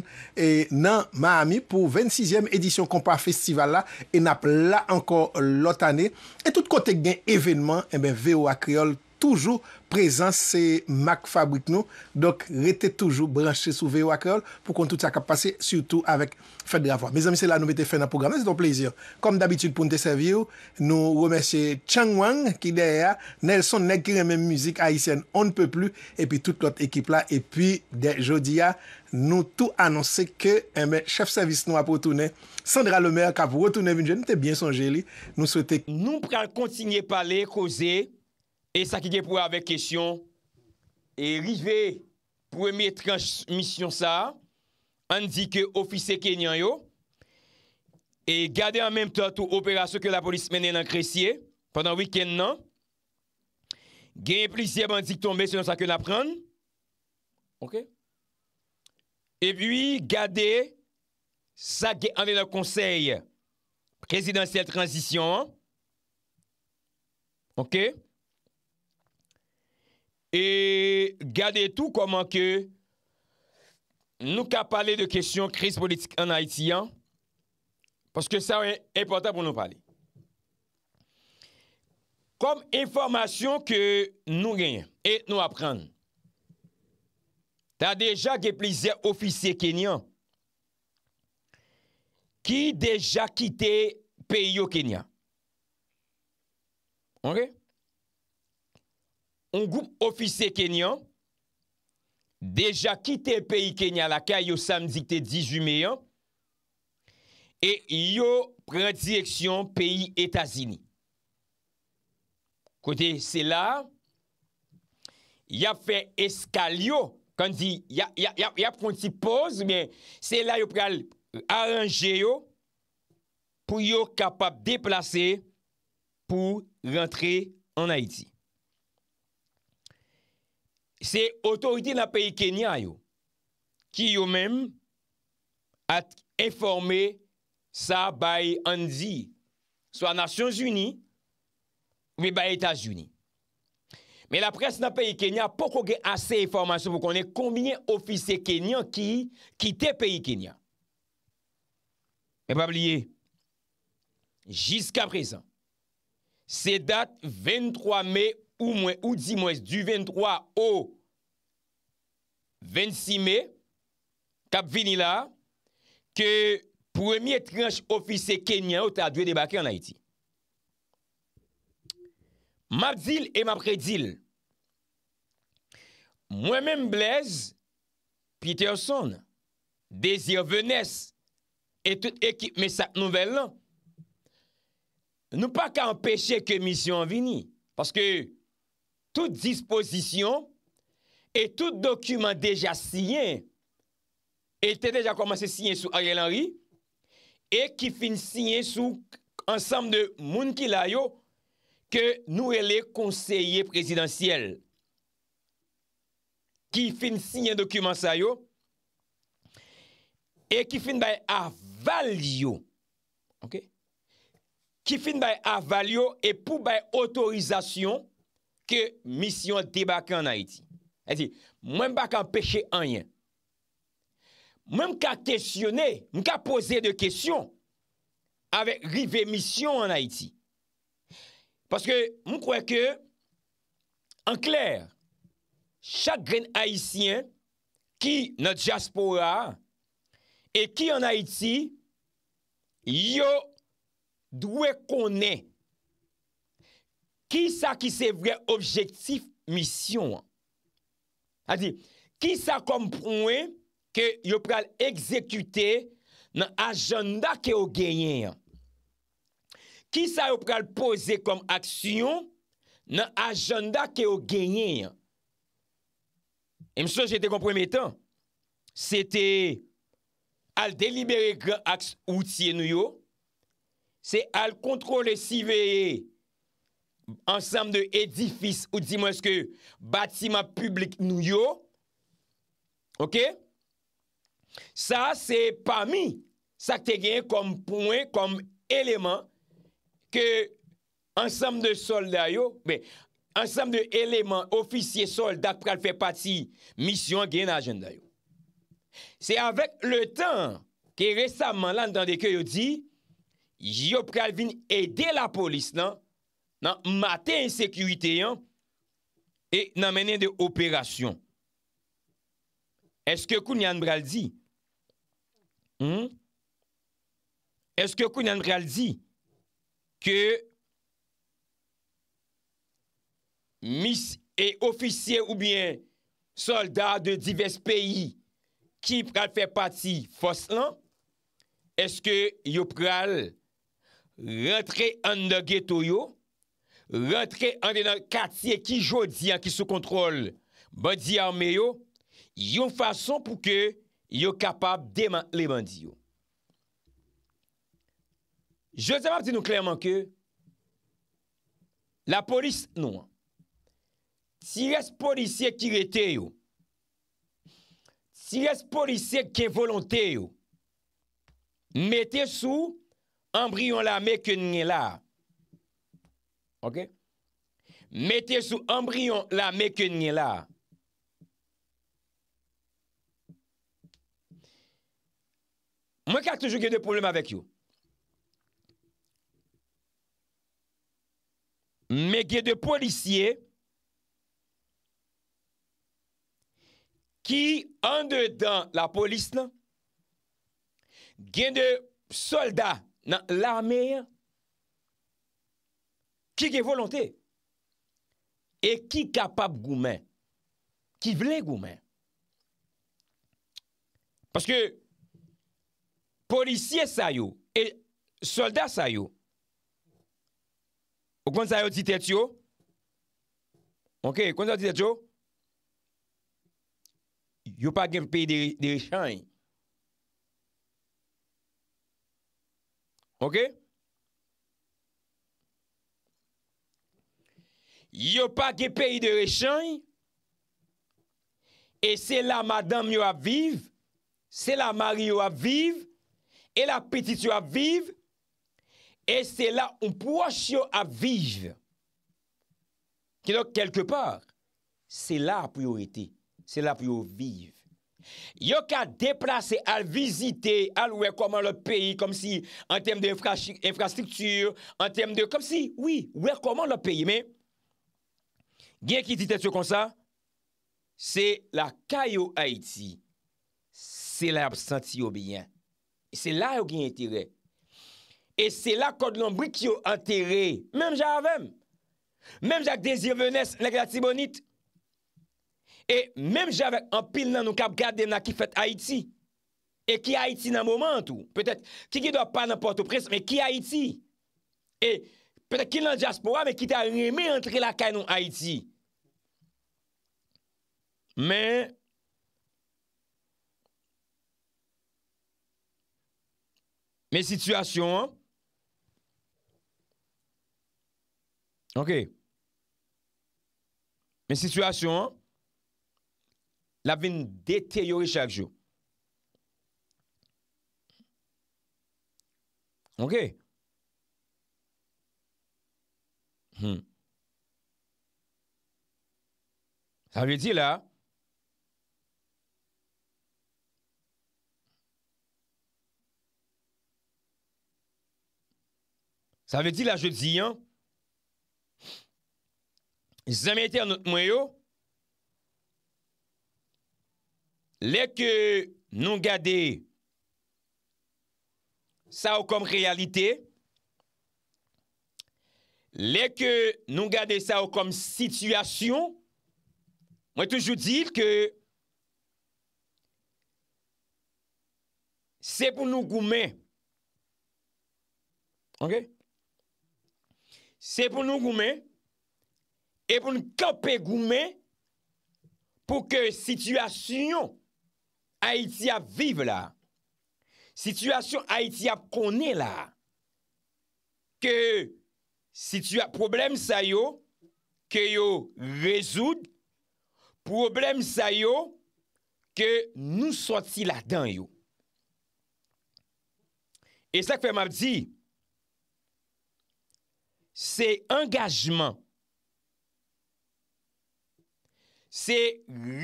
nan ma ami pou 26e edisyon kompa festival la, en ap la anko lot ane, et tout kote gen evenement, eh VOA Kriol Kompron. Toujou prezant se mak fabwit nou. Dok rete toujou branche sou Veo Akol. Pou kon tout sa kap pase. Soutou avek Fede Avwa. Mez amise la nou bete fè nan program. Mè zè ton plezir. Kom dabitude pou nte serviyou. Nou wè mè se Chang Wang ki deya. Nelson nèk kire mè müzik haisyen. On ne peut plu. E pi tout lot ekip la. E pi de Jodia. Nou tou anonse ke eh mè chef servis nou ap wotounè. Sandra Lemaire kap wotounè vini. Mè te bien son jeli. Nou souwete. Nou pral kontinye pale koze. e sa ki ge pou avek kesyon, e rive, premye transmisyon sa, an di ke ofise ke nyan yo, e gade an memtot ou operasyon ke la polis menen an kresye, pandan wikend nan, gen plisye ban di k tombe se nan sa ke napran, ok, e pi gade, sa ge an den ak konsey, prezidansyel transisyon an, ok, ok, E gade tout koman ke nou ka pale de kesyon kriz politik an Haitian. Paske sa wè important pou nou pale. Kom informasyon ke nou genyen et nou apren. Ta deja ge plize ofise Kenyan. Ki deja kite peyo Kenyan. Ok? Un goup ofise Kenyan deja kite peyi Kenyan la ka yo sam dikte 18 meyan e yo pren direksyon peyi Etasini. Kote se la yap fe eskal yo kan di yap konti pose se la yo pren aranje yo pou yo kapap deplase pou rentre an Haiti. Se otorite la peyi Kenya yo, ki yo men at informe sa bayi anzi, so a Nasyon Zuni, ou mi bayi Etas Zuni. Me la pres na peyi Kenya, poko ge ase informasyon, pou konen konbine ofise Kenya ki te peyi Kenya. Me pa bliye, jiska prezan, se dat 23 mei 2021, ou mwen, ou di mwen, du 23 ou 26 me, kap vini la, ke pwemi etrenche ofise kenyan ou ta dwe debake an Haiti. Ma dil e ma predil, mwen men mblez, Peterson, Desir Venes, et tout ekip me sak nouvel lan, nou pa ka empeshe ke misyon vini, paske tout dispozisyon et tout dokumen deja syen et te deja komanse syen sou Ariel Henry et ki fin syen sou ansam de moun ki la yo ke nou ele konseye prezidentiel. Ki fin syen dokumen sa yo et ki fin bay avalyo ki fin bay avalyo et pou bay otorizasyon ke misyon debake an Haiti. E mwen bak an peche anyen. Mwen m ka kesyone, m ka pose de kesyon, avek rive misyon an Haiti. Paske m kwe ke, an kler, chakren Haitien, ki nan diaspora, e ki an Haiti, yo dwe konen ki sa ki se vre objektif misyon. A di, ki sa komprouen ke yo pral ekzekute nan ajanda ke yo genyen. Ki sa yo pral pose kom aksyon nan ajanda ke yo genyen. E msou jete komprouen metan, sete al delibere gran aks outie nou yo, se al kontrole si veye ansam de edifis ou di monske batima publik nou yo, ok, sa se pa mi, sa te genye kompon, kom eleman, ke ansam de solda yo, ansam de eleman ofisye soldak pral fe pati, misyon genye na jen da yo. Se avek le tan, ke resamman lan dan deke yo di, yo pral vin ede la polis nan, nan mate insekwite yon e nan menen de operasyon. Eske kou nyan bral di? Hmm? Eske kou nyan bral di ke mis e ofisyen ou bien soldat de divest peyi ki pral fe pati fos lan? Eske yo pral rentre an de geto yo rentre an de nan katiye ki jodi an ki sou kontrol bandi arme yo, yon fason pou ke yo kapab deman lebandi yo. Je zem ap di nou klerman ke, la polis nou an, si yon polisye ki rete yo, si yon polisye ki volante yo, mette sou, an bryon la mek yon nye la, mette sou embryon la meke nye la, mwen kak toujou gen de poublem avèk yo, me gen de polisye, ki an de dan la polis la, gen de soldat nan la meyè, Ki ge volante? E ki kapab goumen? Ki vle goumen? Paske Polisye sayo E solda sayo O kon sayo ti tetsyo? Ok, kon sayo ti tetsyo? Yo pa gen peyi de rechany Ok yo pa ge peyi de rechany, e se la madame yo aviv, se la mari yo aviv, e la petit yo aviv, e se la ou pwosh yo aviv, ki lò kelke par, se la priorite, se la prioriv. Yo ka deplase al vizite, al wekoman lò peyi, kom si an tem de infrastruktur, an tem de kom si, oui, wekoman lò peyi, men, Gen ki ti tet yo konsa, se la kayo Haiti, se la ap santi yo byen. Se la yo gen yon tire. E se la kod lombri ki yo anteri, menm javem. Menm jak de zirvenes nek la tibonit. E menm javek anpil nan nou kap gade mna ki fet Haiti. E ki Haiti nan momant ou, petet, ki ki do pa nan porto pres, menm ki Haiti. E... Pwede ki nan diaspora, me ki ta reme entre la kain nou Haiti. Men, men sitwasyon, ok, men sitwasyon, la vin dete yori chakjou. Ok, sa hmm. ve di la, sa ve di la, sa ve di la, sa ve di la, zemete anot mweyo, leke nou gade, sa ou kom realite, lè ke nou gade sa ou kom situasyon, mwen toujou dil ke se pou nou goumen, se pou nou goumen e pou nou kape goumen pou ke situasyon Haiti ap vive la, situasyon Haiti ap konen la, ke Si tu a problem sa yo, ke yo rezoud, problem sa yo, ke nou soti la dan yo. E sak fe mabdi, se engajman, se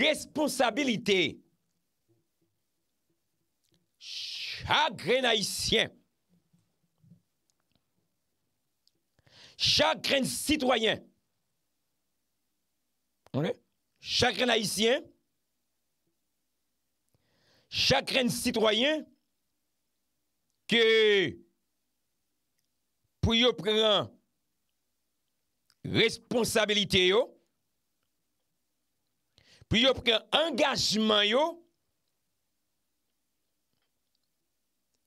responsabilite, chagre na isyen. chakren sitwoyen, chakren haisyen, chakren sitwoyen, ki, pou yo pren responsabilite yo, pou yo pren engajman yo,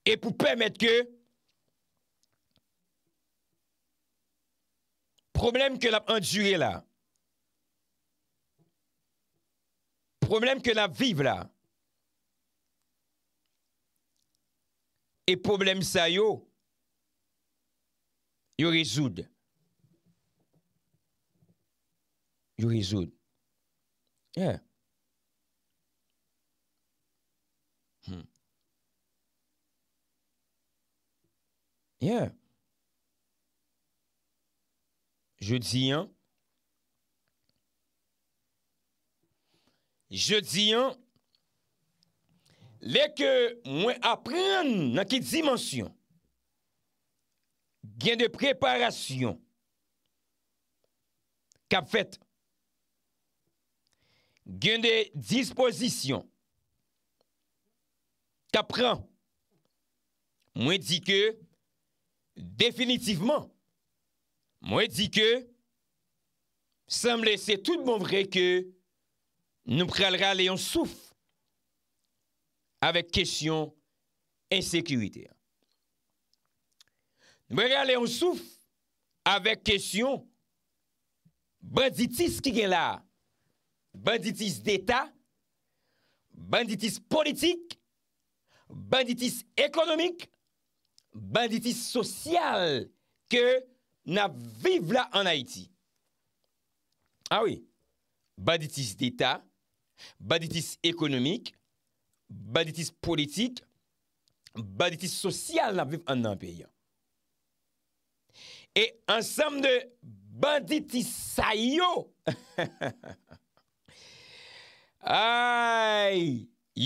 e pou pwemet ke Problème que l'a enduré là. Problème que l'a vive là. Et problème ça yo, yo résoud. Yo résoud. Yeah. Hmm. Yeah. Je di an, le ke mwen apren nan ki dimensyon gen de preparasyon kap fet, gen de disposisyon kap pran mwen di ke definitivman. Mwen di ke, sanble se tout bon vre ke, nou pral rale yon souf, avek kesyon, ensekuitè. Nou pral rale yon souf, avek kesyon, banditis ki gen la, banditis d'Etat, banditis politik, banditis ekonomik, banditis sosyal, ke, na viv la an Haiti. Awi, ah baditis d'Etat, baditis ekonomik, baditis politik, baditis sosyal, la viv an Anpèya. E ansam de baditis sa yo,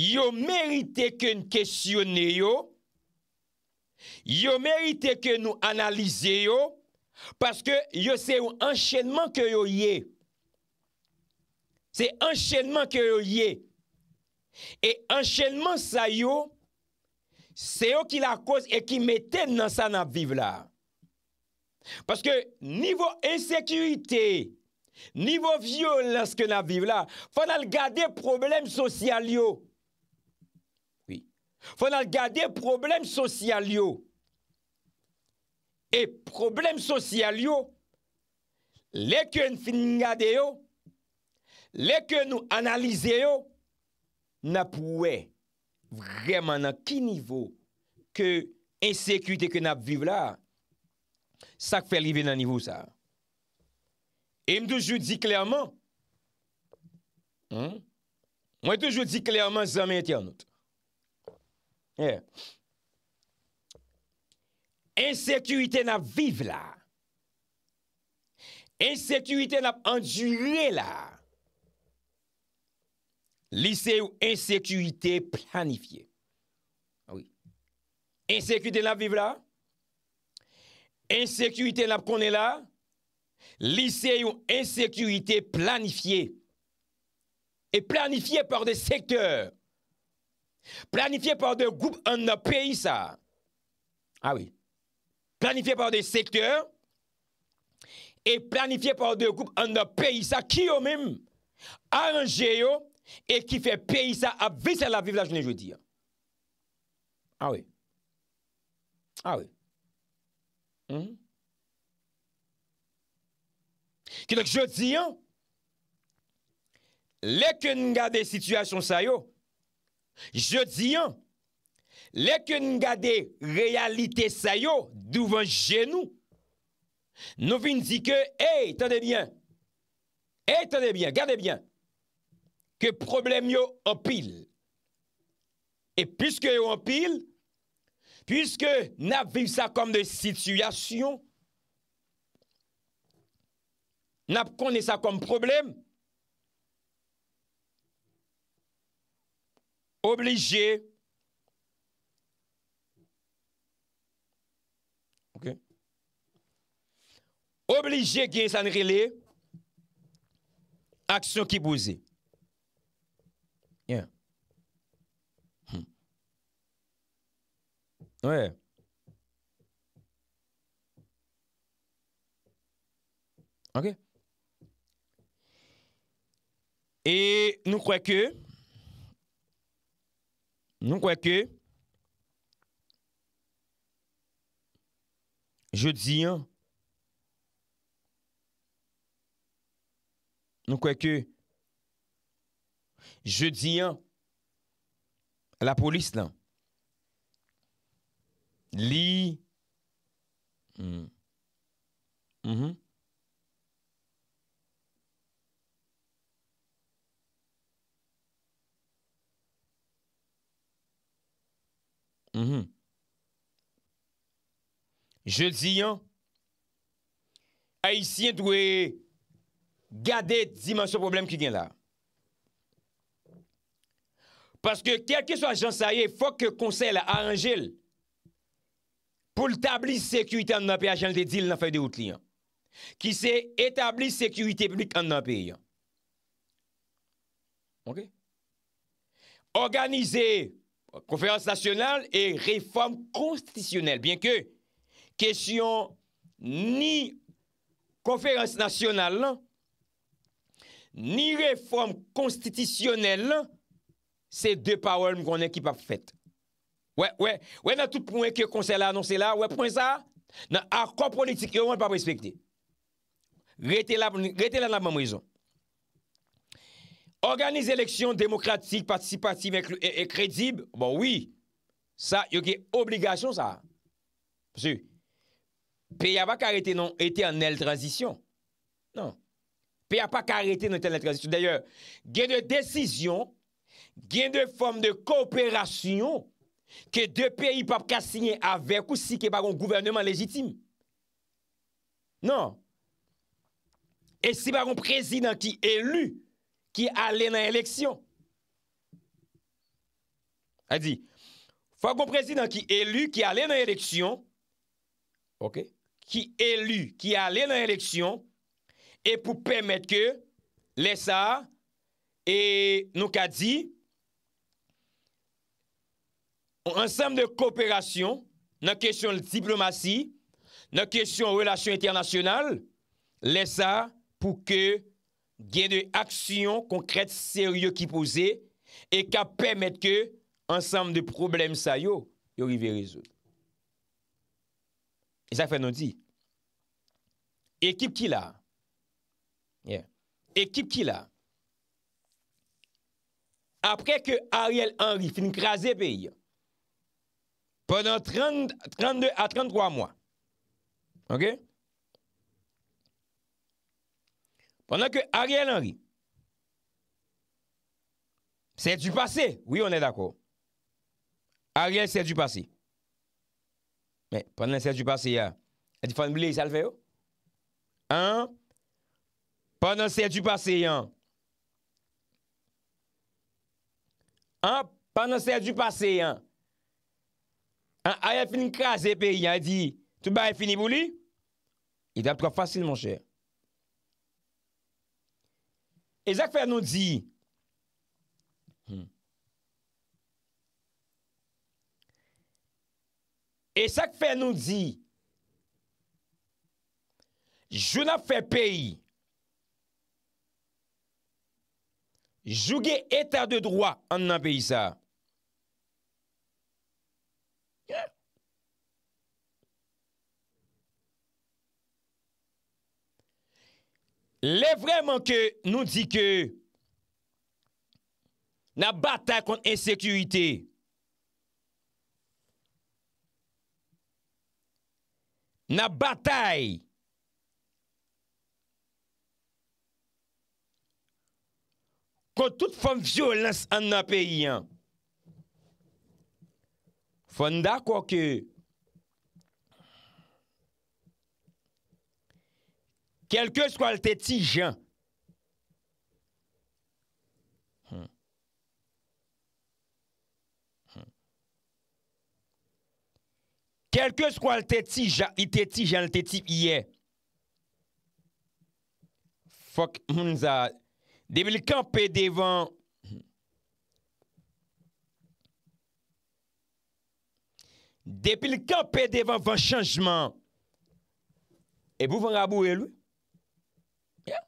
yo merite ke n kesyonè yo, yo merite ke nou analize yo, Paske yo se yo enchenman ke yo ye. Se enchenman ke yo ye. E enchenman sa yo, se yo ki la kouz e ki meten nan sa nan vive la. Paske nivou ensekuité, nivou viole nan se ke nan vive la, fwana l gade problem sosyal yo. Fwana l gade problem sosyal yo. E problem sosyal yo, lè ke nou finingade yo, lè ke nou analize yo, nap wè vreman nan ki nivou ke ensekwite ke nap vive la, sak fe libe nan nivou sa. E m toujou di klerman. Hmm, mwen toujou di klerman zamen ete anout. E... Insécurité n'a vive là. Insécurité n'a enduré là. Lycée ou insécurité planifiée. Ah oui. Insécurité n'a vivre là. Insécurité n'a qu'on est là. Lycée ou insécurité planifiée. Et planifiée par des secteurs. Planifiée par des groupes en pays ça. Ah oui. planifiye par de sekteur e planifiye par de goup an da peyisa ki yo mim aranje ah ah yo e ki fe peyisa a viser la viv la jounen joudiyan. A we. A we. Hmm? Kilek joudiyan, leke nga de situasyon sa yo, joudiyan, Lè kè n'gade realite sa yo, d'ouvan jenou, nou fin zi kè, hey, tade bien, hey, tade bien, gade bien, kè problem yo anpil. Et piske yo anpil, piske nap viv sa kom de sityasyon, nap konen sa kom problem, oblije, Oblige gen Sanrele aksyon kibouze. Yeah. Hmm. Ouè. Ok. E nou kwe ke nou kwe ke je di yon Nous je que la police, là, li, hmm, hmm, hmm. je Mm -hmm. gade dimensyon problem ki gen la. Paske kelke so ajan sa ye, fok konsel a anjel pou tabli sekwite an nan pe ajan le de dil nan fay de ou tli an. Ki se etabli sekwite publik an nan pe ayan. Ok? Organize konferans nasyonal e reform konstisyonel bien ke kesyon ni konferans nasyonal lan Ni reforme konstitisyonel se depawel mwen ekip ap fèt. Wè nan tout pouen kyo konse la anonsè la, wè pouen sa, nan akwa politik yo wè pa prespekte. Rete la nan mamouizou. Organize eleksyon demokratik, participatif, ekredib, bon wè, sa, yo ke obligasyon sa. Pe yavak a rete nan rete an el transisyon. Nan. Nan. pe a pa ka arete nou tel la transisyon. D'ayor, gen de desisyon, gen de form de kooperasyon, ke de pe yi pap ka sinye avek ou si ke bagon gouverneman lejitim. Non. E si bagon prezidant ki elu, ki ale nan eleksyon. A di, fag bon prezidant ki elu, ki ale nan eleksyon, ki elu, ki ale nan eleksyon, E pou pèmèd ke lè sa e nou ka di ansem de koopération nan kesyon diplomasy nan kesyon relasyon internasyonal lè sa pou ke gen de aksyon konkret seryo ki pose e ka pèmèd ke ansem de problem sa yo yo rive rezol. E sa fè nou di ekip ki la Équipe qui là? Après que Ariel Henry finit craser pays pendant 30, 32 à 33 mois. OK? Pendant que Ariel Henry, c'est du passé. Oui, on est d'accord. Ariel, c'est du passé. Mais pendant que c'est du passé, il y a des ça le fait. Oh? Hein? Pan nan se yè du pase yon. An, pan nan se yè du pase yon. An, a yè fin krasè peyi. An, di, tout ba yè finibou li. Yè dap trof fasilman, chè. E zak fè nou di. Hmm. E zak fè nou di. Joun ap fè peyi. Jouge etat de droi an nan peyisa. Le vreman ke nou di ke nan batay konten sekurite. Nan batay nan batay kon tout fon vyo lans an nan peyi an. Fon da kwa ke, kelke skwa lte ti jan. Kelke skwa lte ti jan lte ti iye. Fok moun za... Depi li kampe devan... Depi li kampe devan van chanjman, epou van rabou elou. Ya.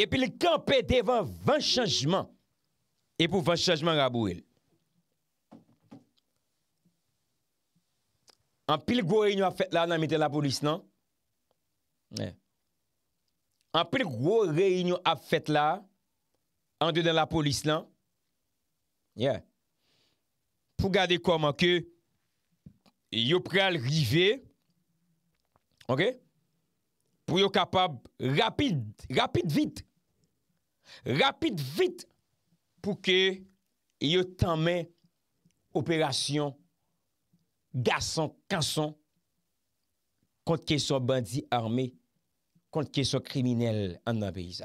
Depi li kampe devan van chanjman, epou van chanjman rabou elou. An pil goye nou a fet la nan miten la polis, nan? Ya. anpil gwo reynyon ap fèt la, an de den la polis lan, pou gade koman ke, yo pre al rive, pou yo kapab, rapid, rapid vit, rapid vit, pou ke yo tanmen operasyon gason-kason kont ke son bandi armé. contre question criminelle en un pays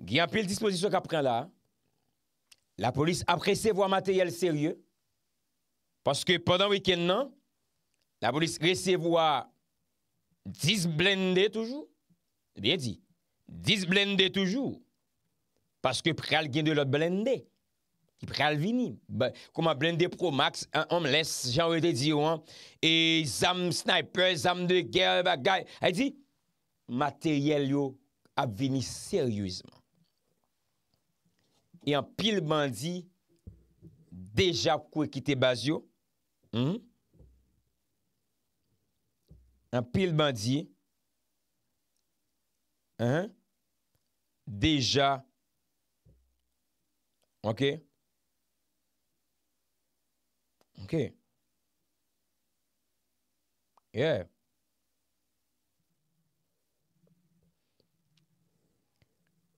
Il y a pile disposition qu'après là. La police apprécie voir matériel sérieux parce que pendant le week-end la police voir 10 blindés toujours. Bien dit. 10 blindés toujours. Parce que quelqu'un de l'autre blindé. pral vini, kom a blende pro max an om les, jan wete di yo an e zanm sniper, zanm de ger, bagay, hay di materyel yo ap vini seryouzman e an pil bandi deja kwe kite baz yo hmm? an pil bandi deja ok Ye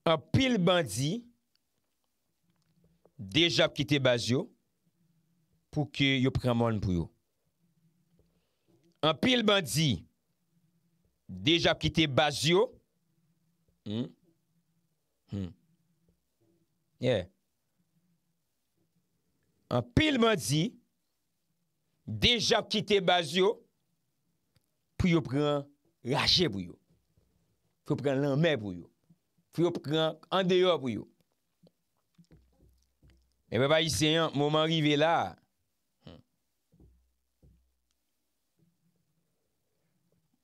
An pil bandi Deja ki te baz yo Pou ke yo preman pou yo An pil bandi Deja ki te baz yo hmm. hmm. Ye An pil bandi Deja ki te bazi yo, pou yo pran rache pou yo. Pou yo pran lanme pou yo. Pou yo pran andeyo pou yo. Mwen pa yi seyon, mwen mwari ve la.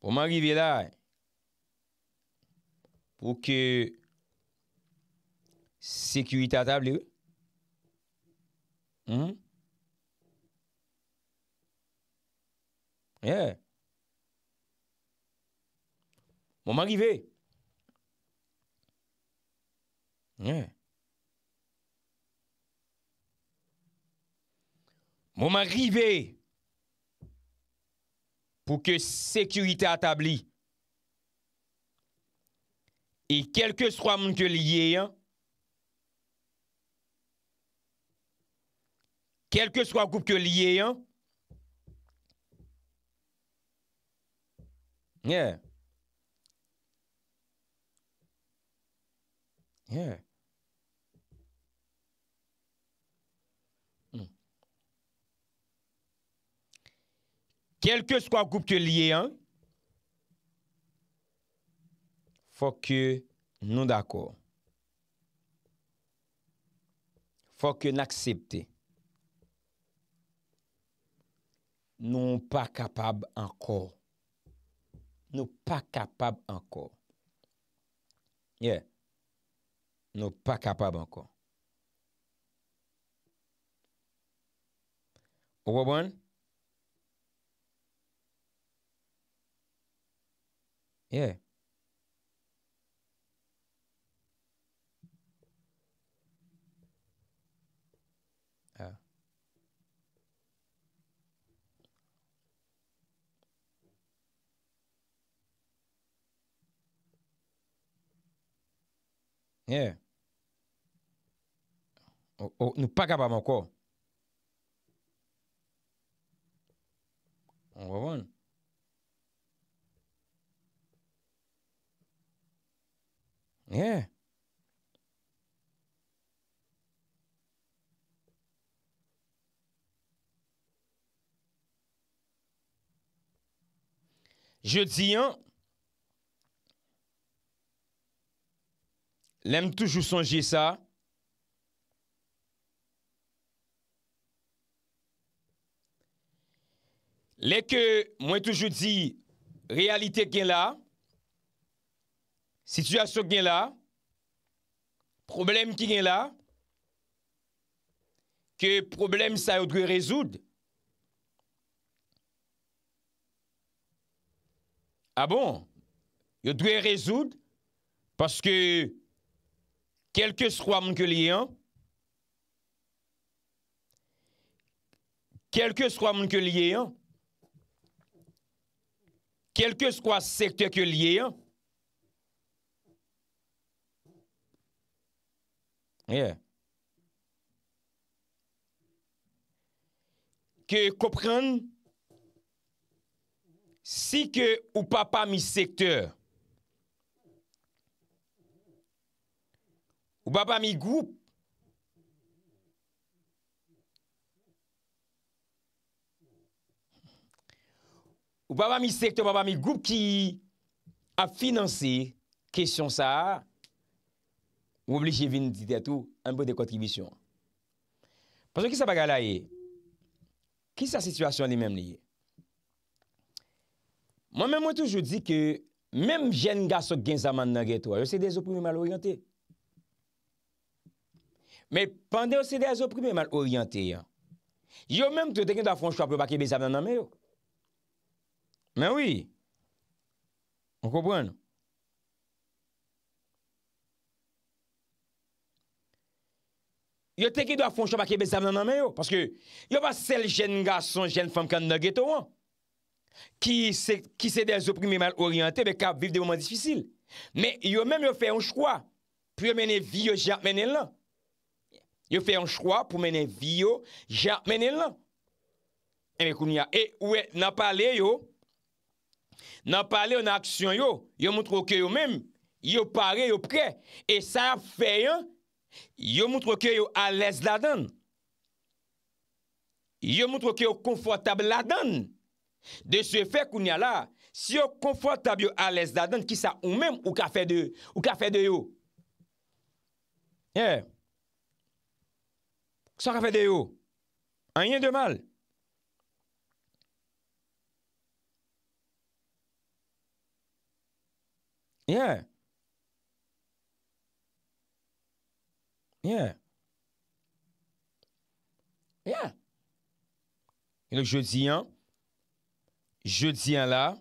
Mwen mwari ve la. Pou ke sekuita tabli yo. Mwen mwari ve la. Mou m'arrivé. Mou m'arrivé pou ke sekurite atabli. E kelke swa moun ke liye yon, kelke swa koup ke liye yon, Kèlke skwa goup te liye an, fò kè nou d'akò. Fò kè n'aksepte. Nou pa kapab ankò. Nou pa kapab anko. Ye. Nou pa kapab anko. Ouwa bon? Ye. Ye. Oh, oh, nou pa kaba moun kwa? Nou pa kaba moun kwa? Nou pa kaba moun kwa? Nou pa kaba moun kwa? Je di yon Lèm toujou sonji sa. Lè ke mwen toujou di, realite gen la, situasyon gen la, problem ki gen la, ke problem sa yo dwe rezoud. A ah bon, yo dwe rezoud, paske, kelke swa moun ke liye an, kelke swa moun ke liye an, kelke swa sektek ke liye an, ye, ke kopren, si ke ou papa mi sektek, Ou ba ba mi goup? Ou ba ba mi sektor, ba ba mi goup ki a finanse kesyon sa, ou obli jivin dit etou, an pou de kontribisyon. Paso ki sa bagala ye? Ki sa situasyon li menm li ye? Mwen menm wè toujou di ke menm jen nga sot gen zaman nan gen to, yo se de zo pou mi mal oryante. Mè pandè ou se de a zoprimè mal oryantè yon. Yo mèm te tekè dwa fon chwa pou bakè bezav nan nan mè yo. Mè wè. On kompwen. Yo tekè dwa fon chwa bakè bezav nan nan mè yo. Paske yo pa sel jen nga son jen fòm kan nò geto wè. Ki se de a zoprimè mal oryantè, be ka viv de wèman disfisil. Mè yo mèm yo fè yon chwa. Pè yo mène vi yo jat mène lè. yo fè yon chroa pou mènen vi yo, jan mènen lan. E mè koun ya, e, ouè, nan pale yo, nan pale yo nan aksyon yo, yo moutro ke yo mèm, yo pare yo pre, e sa fè yon, yo moutro ke yo alèz la dan, yo moutro ke yo konfortab la dan, de se fè koun ya la, si yo konfortab yo alèz la dan, ki sa ou mèm ou ka fè de, ou ka fè de yo. Eè, Ça fait des hauts. Rien de mal. Yeah. Yeah. Yeah. Et donc, je dis, hein, je dis, hein, là,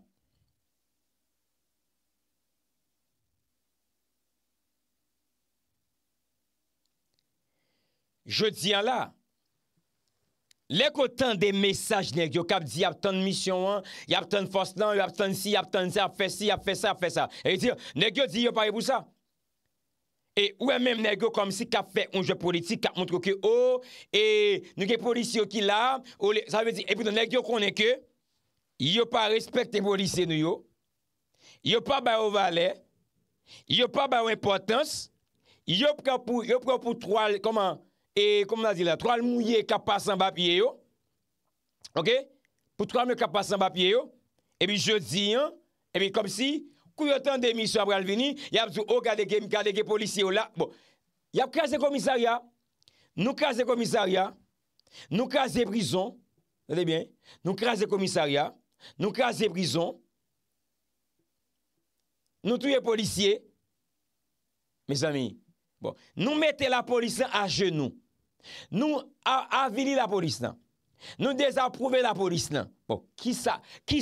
Je dis en là, les autant des messages nèg yo cap dit a tant de mission hein, y a tant de forces, là, y a tant ci, y a tant ça, fait ci, y a fait ça, fait ça. Et dire disent yo dit yo pas pour ça. Et ouais même nèg comme si cap fait un jeu politique qui montre que oh et nous des policiers qui là, oh, ça veut dire et puis nèg yo connaît que yo pas respecté policiers nous yo. Yo pas ba au valet. Yo pas ba importance. Yo prend pour yo prend pour trois comment e komon a zi la, tro al mouye kapas an bapye yo, ok, pou tro al mouye kapas an bapye yo, e bi je zi, e bi kom si, kou yo tan demis yo abral vini, ya bzou o oh, gadege, mkadege polisye yo la, bon, ya kaze komisarya, nou kaze komisarya, nou kaze brison, zade bien, nou kaze komisarya, nou kaze brison, nou touye polisye, mes ami, bon, nou mette la polisye a genou, Nou avili la polis nan Nou dezaprouve la polis nan Ki bon,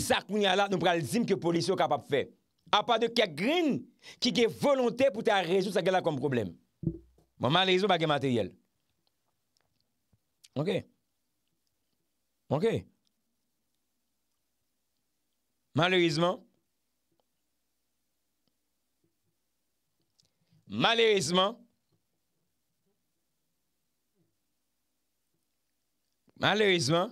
sa kounya la nou pral zim Ke polis yo kapap fe A pa de ke grin Ki ge volonte pou te a rejou sa gela kom problem Bon malerizmo bak e materyel Ok Ok Malerizmo Malerizmo Malheureusement,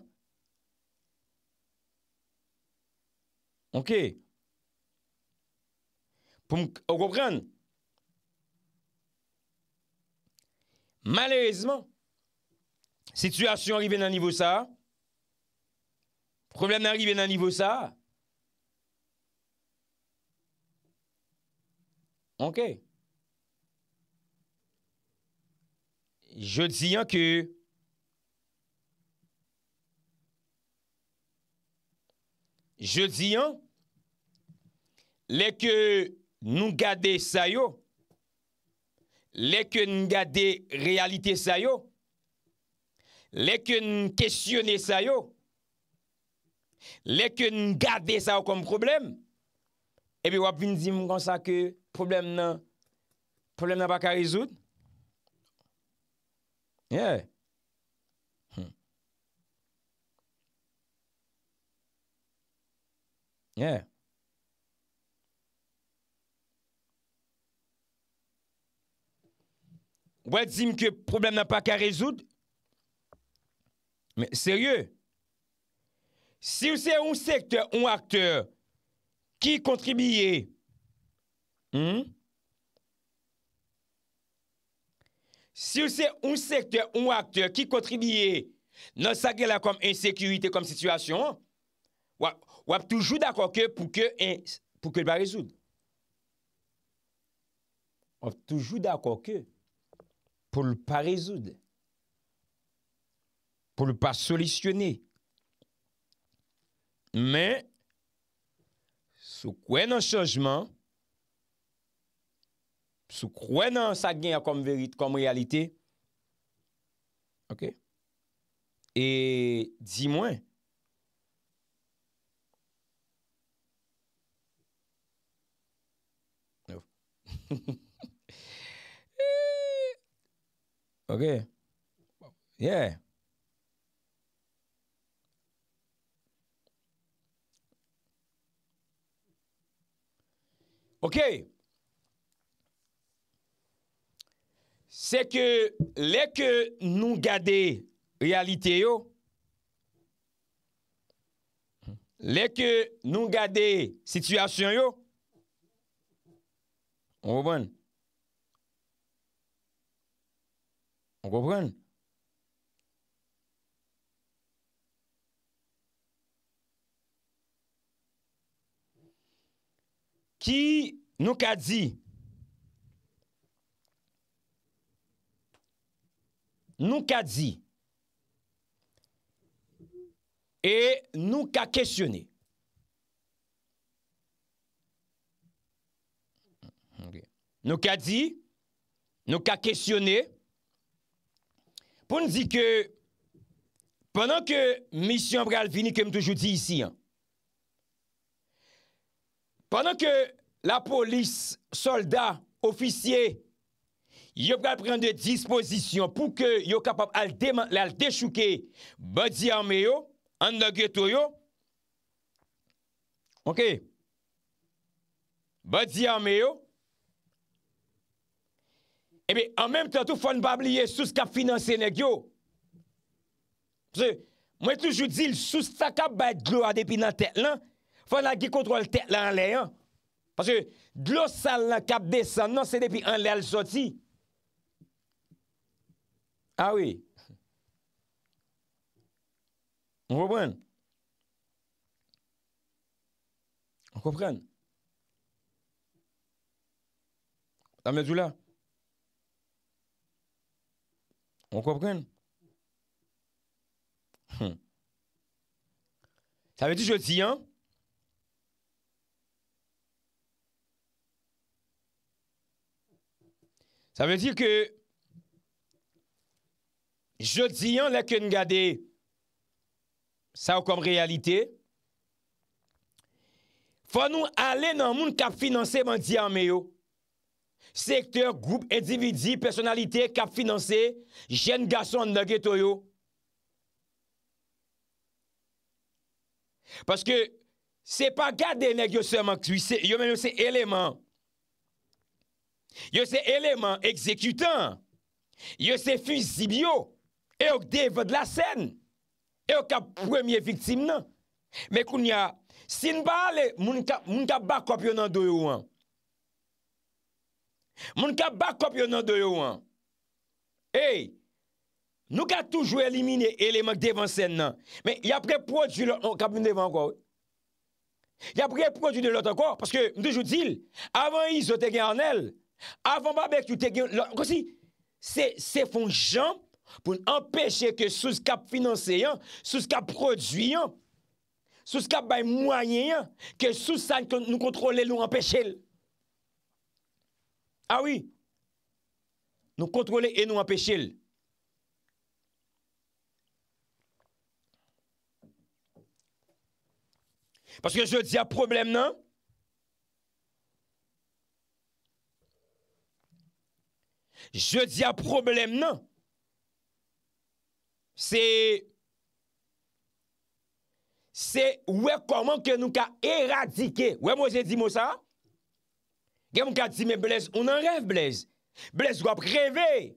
OK. Pour comprendre. Malheureusement, situation arrivée dans le niveau ça. Problème arrivé dans le niveau ça. OK. Je dis que Je di an, leke nou gade sayo, leke nou gade realite sayo, leke nou kesyone sayo, leke nou gade sayo kom problem, epi wap vin di moun konsa ke problem nan, problem nan pa ka rezoud. Yey. Wè, di m ke problem nan pa ka rezoud? Mè, sèryè? Si ou sè un sektor, un akter, ki kontribiyè, hmm? si ou sè un sektor, un akter, ki kontribiyè, nan sa gè la kom ensekuitè kom situasyon, Wap toujou d'akon ke pou ke l pa rezoud. Wap toujou d'akon ke pou l pa rezoud. Pou l pa solisyoné. Men, sou kwen nan chanjman, sou kwen nan sa genya kom realite, e di mwen, Se ke lek nou gade realite yo, lek nou gade situasyon yo, On wopwen. On wopwen. Ki nou ka di. Nou ka di. E nou ka kestyone. Nou ka di, nou ka kesyonè, pou nou di ke, panan ke misyon pral vini, kem toujou di isi, panan ke la polis, soldat, ofisye, yo pral pren de disposisyon, pou ke yo kapap al dechouke, badi ame yo, an nage to yo, ok, badi ame yo, Ebe, an menm tan tou foun bab liye sou skap finanse ne gyo. Pse, mwen tou joudi l sou sakap bay glou adepi nan tek lan, foun la gi kontrol tek lan an le an. Pase, glou sal lan kap desen nan se depi an le al soti. A we. On foun pren. On foun pren. On foun pren. La menjou la. On kwa prenen? Sa hmm. ve di jodi an? Sa ve di ke jodi an lè kwen gade sa ou kom realite fwa nou ale nan moun kap finanseman di an meyo. Sektor, group, individi, personalite, kap finanse, jen gason nage to yo. Paske se pa gade nage yo seman kwi se, yo men yo se eleman. Yo se eleman, ekzekutan. Yo se fisi biyo, e ok devad la sen. E ok kap premye viktim nan. Mekoun ya, sin ba ale, moun kap bak kopyonan do yo an. Moun kap bak kop yon an do yo an. E, nou ka toujou elimine eleman devan sen nan. Men, yapre prodju lor, non, kap yon devan an kwa? Yapre prodju de lor an kwa? Paske mte joutil, avan yon zote gen an el, avan ba bek yon te gen lor. Kosi, se fon jamp pou n'empeche ke souz kap finanse yan, souz kap prodju yan, souz kap bay mwanyen yan, ke souz san nou kontrole lor empeche lor. Awi, ah nou kontrole e nou apeshele. Paske je di a problem nan? Je di a problem nan? Se, se oue koman ke nou ka eradike. Oue mwese di mwosa? Oue mwese di mwosa? Gen mwen ka di men blèz, ou nan rèv blèz? Blèz wap rèvè.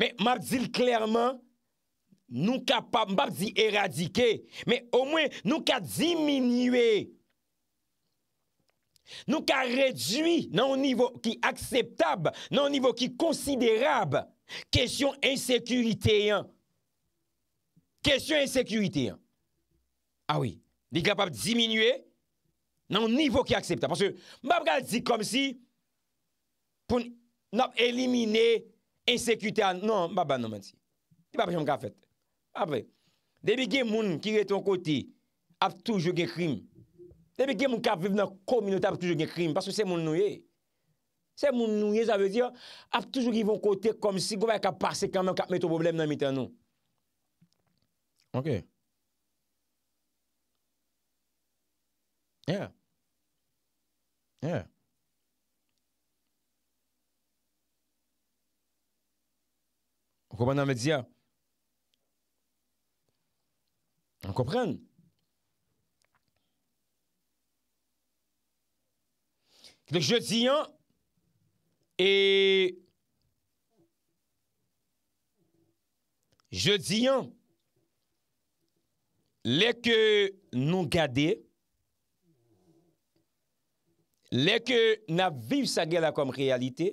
Men mwen ap zil klèrman, nou kapap mwen ap zil eradike, men ou mwen nou ka diminuè. Nou ka rèdwi nan ou nivou ki akseptab, nan ou nivou ki konsiderab, kèsyon ensekurite yon. Kèsyon ensekurite yon. A ah wè, di kapap diminuè, Nan yon nivou ki aksepta. Paswè, mbap gwa zi kom si, pou nou elimine, ensekute an. Non, mbap ban nan mwen si. Mbap jom gwa fèt. Apre, debi gen moun ki re ton koti, ap toujou gen krim. Debi gen moun kap viv nan kominota ap toujou gen krim. Paswè, se moun nouye. Se moun nouye, zavè diyo, ap toujou givon koti kom si, gwa vè kap pase kaman, kap meto problem nan mitan nou. Ok. Yon. On kompren nan medya. On kompren. On kompren. Le je diyan e je diyan le ke nou gadey Lè kè nan viv sa gè la kom realite.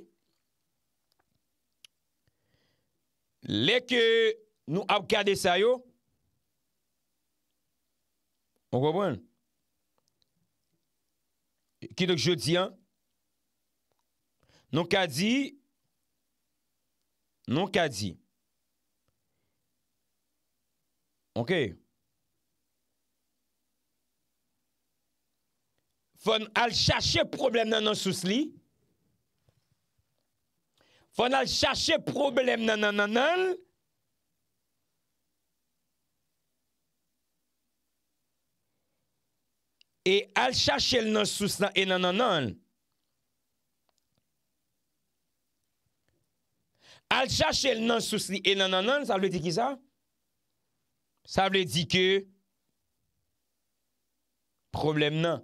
Lè kè nou ap gade sa yo. On gwa bon. Ki nou k jodi an. Non k adi. Non k adi. Ok. Ok. Fon al chercher problème nan sous li. faut al chercher problème dans nan, nan, nan. Et al chercher le nan sous et nan nan nan. Al chercher le nan sous et nan nan nan, ça veut dire qui ça? Ça veut dire que problème nan.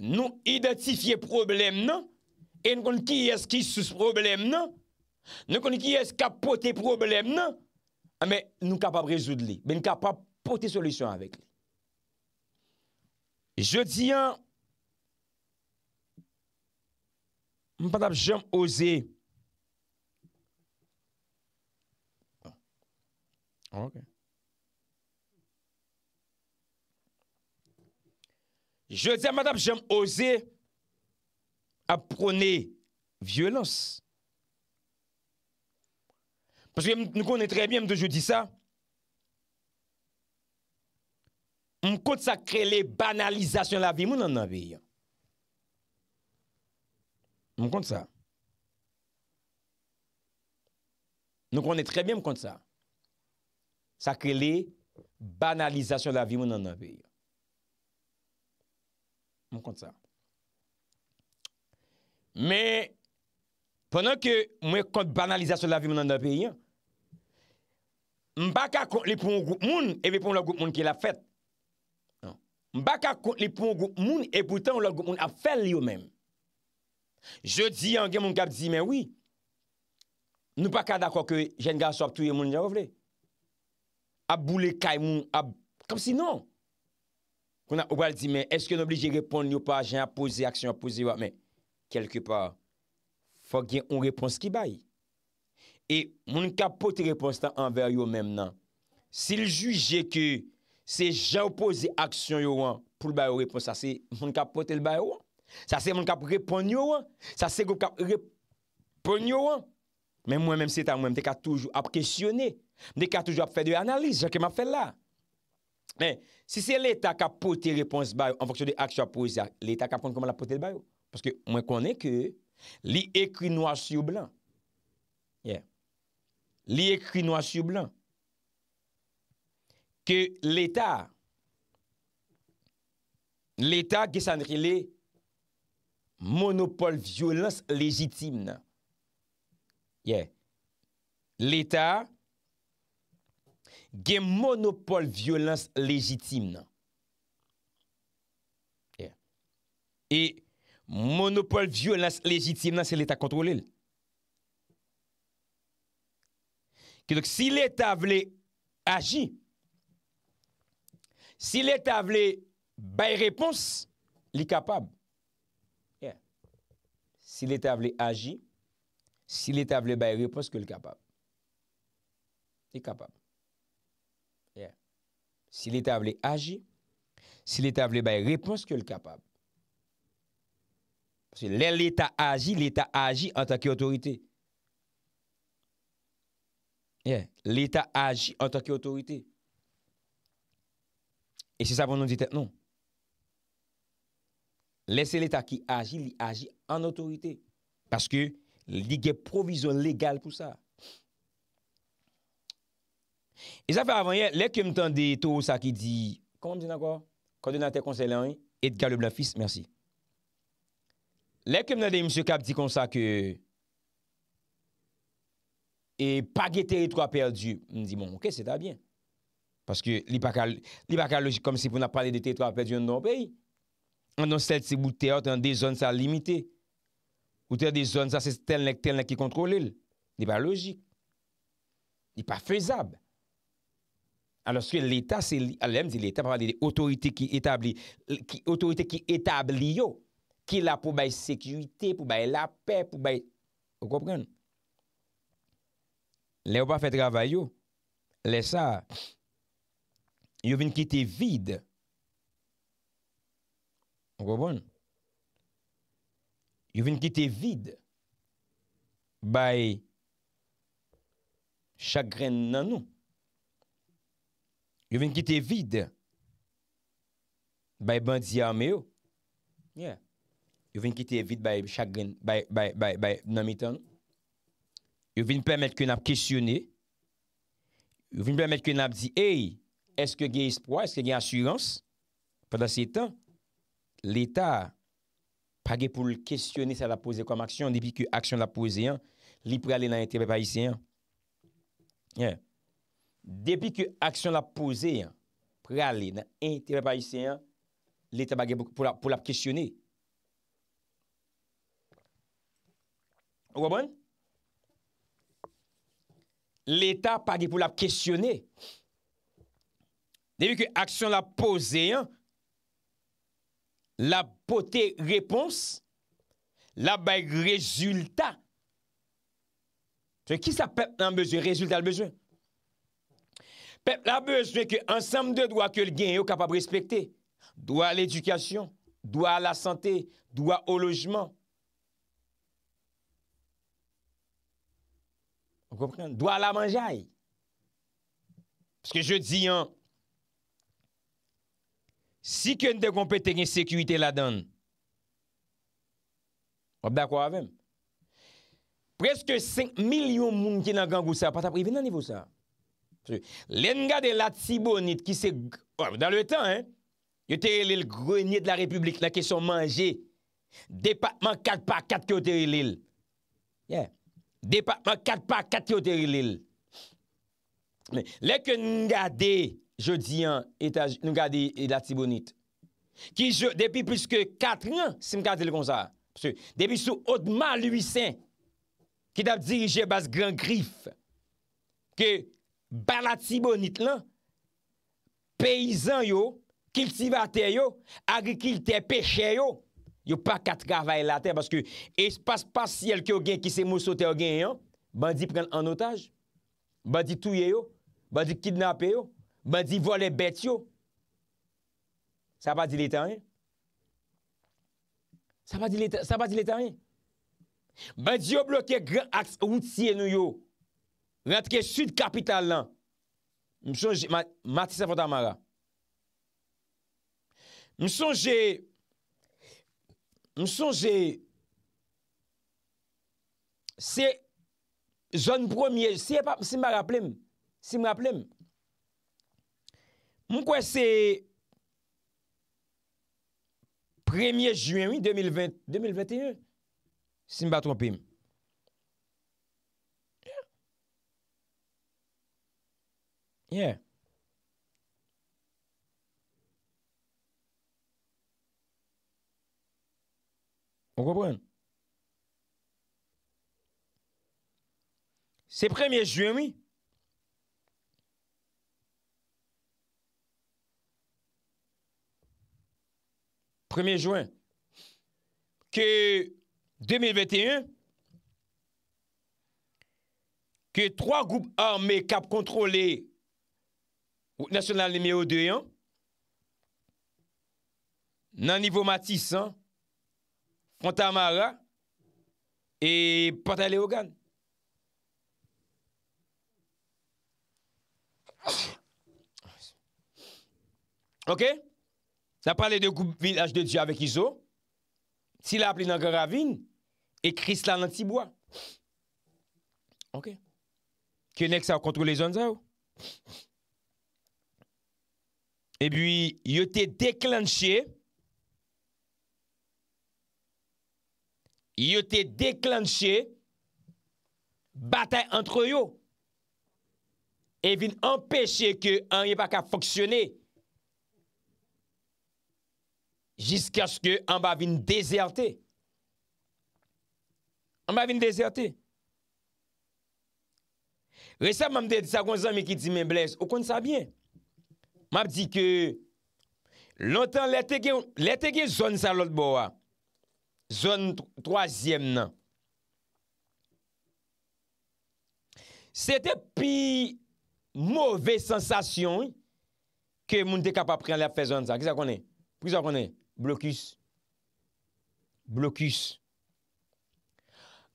Nou identifiye problem nan, e nou konn ki yas ki sou problem nan, nou konn ki yas kapote problem nan, a men nou kapap rezoud li, men kapap poti solisyon avek li. Je diyan, mpadap jom oze, ok, Je di a madame, jèm ose a prone violons. Pwese nou konen trebyen mdou je di sa. M konen sa krele banalizasyon la vi moun nan nabeyan. M konen sa. Nou konen trebyen m konen sa. Sa krele banalizasyon la vi moun nan nabeyan. Mwen kont sa. Mwen kont banalizasyon la vi mwen an da peyi an, mwen baka li pou moun goup moun, e ve pou moun lor goup moun ki la fet. Mwen baka li pou moun goup moun, e pou tan lor goup moun ap fel li yo men. Je di an gen mwen kap di men, mwen wii, mwen baka da kwa ke jen ga sop tou yon moun jan wovle. A bou le kay moun, kap si nan. Mwen kont sa. kon a ouwal di men, eske nou obligye repon yo pa, jen apose aksyon apose yo an, men, kelke pa, fok gen ou repons ki bayi. E moun kapote repons tan anver yo menm nan, si l juje ke se jen apose aksyon yo an pou l bayi ou repons, sa se moun kapote l bayi yo an, sa se moun kapote repon yo an, sa se moun kapote repon yo an, men mwen menm se ta mwen mdeka toujou ap presyonne, mdeka toujou ap fè de analise, jen ke m ap fè la. Men, si se l'Etat ka pote repons bayo an foksyon de aksyo aposya, l'Etat ka ponte koman la pote bayo. Paske mwen kone ke li ekri noa syo blan. Ye. Li ekri noa syo blan. Ke l'Etat, l'Etat gisandri le monopole violens lejitim nan. Ye. L'Etat gen monopole violans lejitim nan. Ye. E, monopole violans lejitim nan se l'Etat kontrole l. Kedok, si l'Etat vle agi, si l'Etat vle bay repons, li kapab. Ye. Si l'Etat vle agi, si l'Etat vle bay repons, ke li kapab. Li kapab. Si l'Etat non? a vle agi, si l'Etat a vle baye, repons kyo l'kapab. Se lè l'Etat agi, l'Etat agi an tak ki otorite. L'Etat agi an tak ki otorite. E se sa pou nou ditè, non. Lè se l'Etat ki agi, li agi an otorite. Paske li gen provizyon legal pou sa. E zafè avanyè, lè kèm tan de to sa ki di, koman di nan kwa? Kwa dè nan te konselen yon, Edgar le Blafis, mersi. Lè kèm nan de M. Kapp di kon sa ke, e pa ge teritro apèrdi, m di bon, ok, se ta bien. Paske li pa ka logik, kom se pou nan pale de teritro apèrdi yon nan peyi. An don sel se bout te ot, an de zon sa limité. Ou te de zon sa se tel nek tel nek ki kontrolil. Li pa logik. Li pa fezab. Alos kwen l'Etat, alèm zi l'Etat pa pali de otorite ki etabli yo, ki la pou bay sekurite, pou bay lape, pou bay... Ou kopren? Le ou pa fè travay yo? Le sa, yo vin kite vide. Ou kopren? Yo vin kite vide. Bay chagren nan nou. Yo vin kite vide. Bay bandi yame yo. Yeah. Yo vin kite vide bay chagrin, bay, bay, bay, bay, nanmitan. Yo vin pwemet kwen ap kisyone. Yo vin pwemet kwen ap di, hey, eske gen espwa, eske gen asyranse? Padan se tan, l'Etat pwage pou l'kisyone sa la pose kom aksyon, nebi ki aksyon la pose yon, li pou ale nan ente pe paise yon. Yeah. Yeah. depuis que l'action la posé hein, pour aller dans l'intérêt haïtien, hein, l'État pour la, pour la questionner. Vous comprenez? L'État n'a pas pour la questionner. Depuis que l'action la posé, hein, la pote réponse, la résultat. Qui s'appelle peut en besoin? Résultat le besoin? Pèp la bèj, jwè kè ansem dè dwa kèl gen yo kapab respektè. Dwa l'edukasyon, dwa la santè, dwa o lojman. O kompren, dwa la manjay. Pès kè jwè di an, si kèn de kompètè gen sèkuitè la dan, wèb da kwa avèm. Preske 5 milyon moun kè nan gangou sa, pata privè nan nivou sa, Lè n'gade la tibounit ki se... Ouè, mè nan lè tan, hein? Yotè rè lè lè grenye d'la republik, lè ki son manje, depakman kat pa kat kyo tè rè lè lè. Yè. Depakman kat pa kat kyo tè rè lè lè. Lè ke n'gade jodi an, n'gade la tibounit, ki jò, depi pwiske kat rè an, si m'kade lè kon sa, pwiske, depi sou odman l'huysen ki dap dirije bas gran grif ke... Bar la tibonit lan, peyizan yo, kiltivate yo, agrikilte peche yo, yo pa katra vay la te, baske espas pasiyel ki yo gen ki se mousote yo gen yo, bandi pren an otaj, bandi touye yo, bandi kidnap yo, bandi vole bet yo. Sa pa di letan yon? Sa pa di letan yon? Bandi yo bloke gran aks wouti en yo yo. Rantke sud kapital lan. M son j, Matisse Votamara. M son j, M son j, Se, Zon premier, si m pa rapplem, Si m rapplem, M kon se, M kon se, Premier juen 2021, Si m pa trompem. Yeah. Vous comprenez? C'est 1er juin, oui. 1er juin. Que 2021, que trois groupes armés cap contrôlés ou nasyon nan nimeyo deyon, nan nivou matis an, konta amara, e pata le ogan. Ok? Sa pale de koub village de diya vek izo, si la ap li nan garavine, e kris la nan tibwa. Ok? Kyo nek sa w kontou le zon za ou? Ok? E bi, yo te deklansye, yo te deklansye, batay antro yo, e vin empeshe ke an ye baka foksione, jiske aske an ba vin dezerte. An ba vin dezerte. Resab mamde, disa kon zanme ki di men bles, okon sa bien. M ap di ke lontan lete ge zon sa lot bo a. Zon troasyem nan. Se te pi mouve sensasyon ke moun de kap ap pre an la fe zon sa. Kisa konen? Kisa konen? Blokus. Blokus.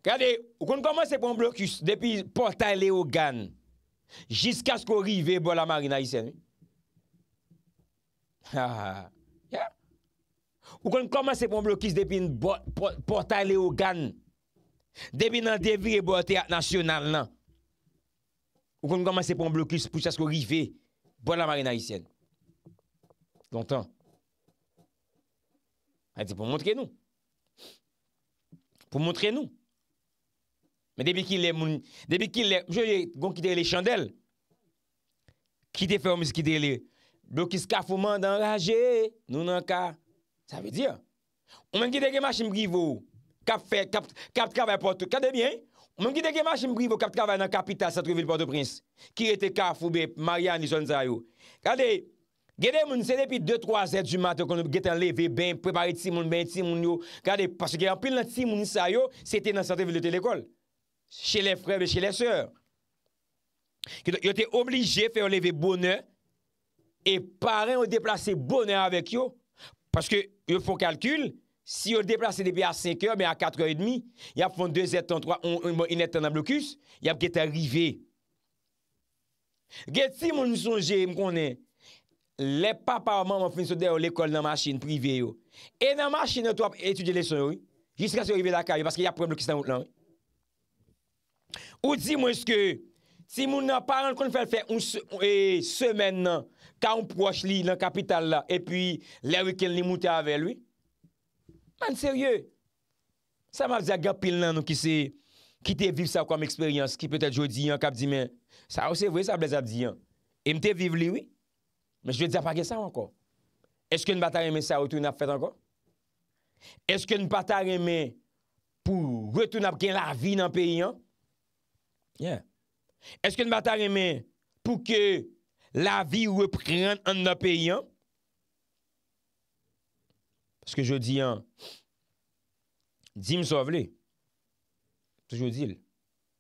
Kade, ou kon koman se pon blokus depi portay le o gan. Jiska sko rive bo la marina isen. Kade? Ou kon koman se pon blokis depin portale o gan, depin nan devir e bote ak nasyonal nan, ou kon koman se pon blokis pou chasko rive, bon la marina isyen. Don tan. A di pou montre nou. Pou montre nou. Men depi ki le mouni, depi ki le, mwen kon ki de le chandel, ki de fermis ki de le chandel, bloukis kaf ou mandan raje, nou nan ka, sa ve di an, ou men gite ge mwache mkivou, kape fe, kape, kape kave a porto, kade bien, ou men gite ge mwache mkivou, kape kave a nan kapita, satrevi de porto prince, ki rete kaf ou be, maria an dison za yo, kade, gede moun se de pi 2-3 zet di mat, kon nou gete an leve, ben, prepare timoun, ben timoun yo, kade, paske gen pil nan timoun sa yo, se te nan satrevi de telekol, che le frebe, che le sore, yo te oblije, fe e pare ou deplase bonè avèk yo, paske yo fò kalkül, si yo deplase debè a 5è, ben a 4è et demi, y ap fòn 2 et an 3, y ap gète arrivé. Gète si moun souje, mkounen, le pa pa maman fè nso deyo l'ekol nan machin privè yo, e nan machin nou to ap etudye leson yo, jis kase yo rive lakay yo, paske y ap prèm lo kistamout lan. Ou di moun eske, si moun nan pare kon fèl fè, ou semen non, nan, ka ou proche li nan kapital la, e pi lè wè ken li moutè avèl, oui? Man, sèrye. Sa mè a vize a gèpil nan nou ki se ki te vive sa ou kom eksperyans, ki pè tè jodi yon kap di men, sa ou se vwe sa blèzab di yon. E mte vive li, oui? Mè jve dè apage sa ou ankon? Eske n'bata remè sa ou toun ap fèt ankon? Eske n'bata remè pou retoun ap gen la vi nan peyi yon? Yeah. Eske n'bata remè pou ke la vi wè pren an apè yon. Peske jò di yon, di m sou avle, pese jò di l,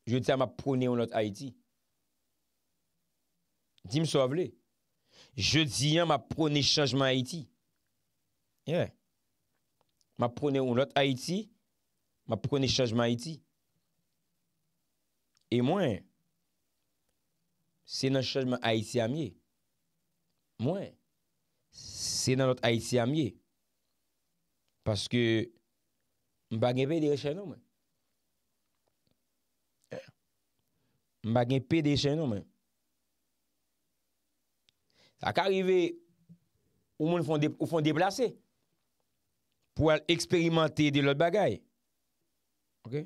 jò di an ma pounen yon lot Haïti. Di m sou avle, jò di yon ma pounen chanjman Haïti. Yon. Ma pounen yon lot Haïti, ma pounen chanjman Haïti. E mwen, Se nan chajman ayesi amye. Mwen. Se nan lot ayesi amye. Paske m bagen pe deye chen nou men. M bagen pe deye chen nou men. Aka arrive ou moun fonde plase. Pou al eksperimante de lot bagay. Ok?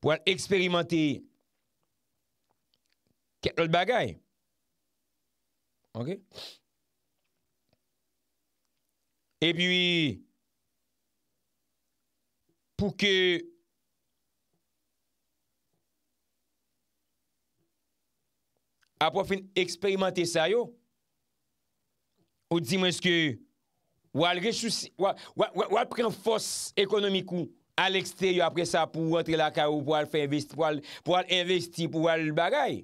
pou an eksperimante ket lout bagay. Ok? E pi, pou ke ap wap fin eksperimante sa yo, ou di mwen ske wap ren fos ekonomikou. Alex T yo apre sa pou rentre la ka yo pou al fe investi, pou al investi, pou al bagay.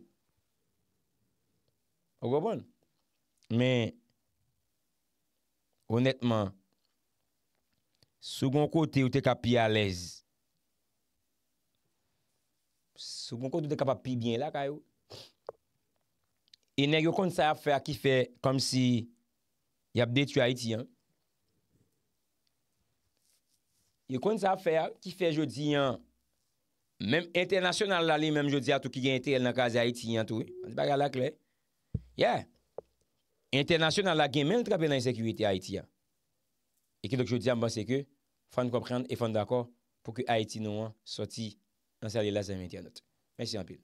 Ou go bon? Men, honetman, soukoun kote ou te kapi alez. Soukoun kote ou te kapi api bien la ka yo. E ne yo kon sa afer ki fe kom si yap detu a iti an. Yo kon sa fè a, ki fè jodi an, menm internasyonan la li, menm jodi an tou ki gen te el nan kaze Haiti an tou, eh? an di baga la kle, yeah, internasyonan la gen menm trabe nan sekwiti Haiti an, e ki lak jodi an mba bon, seke, fande komprende e fande dako, pou ki Haiti nou an soti an se li la zeminti anot. Mèsi an pil.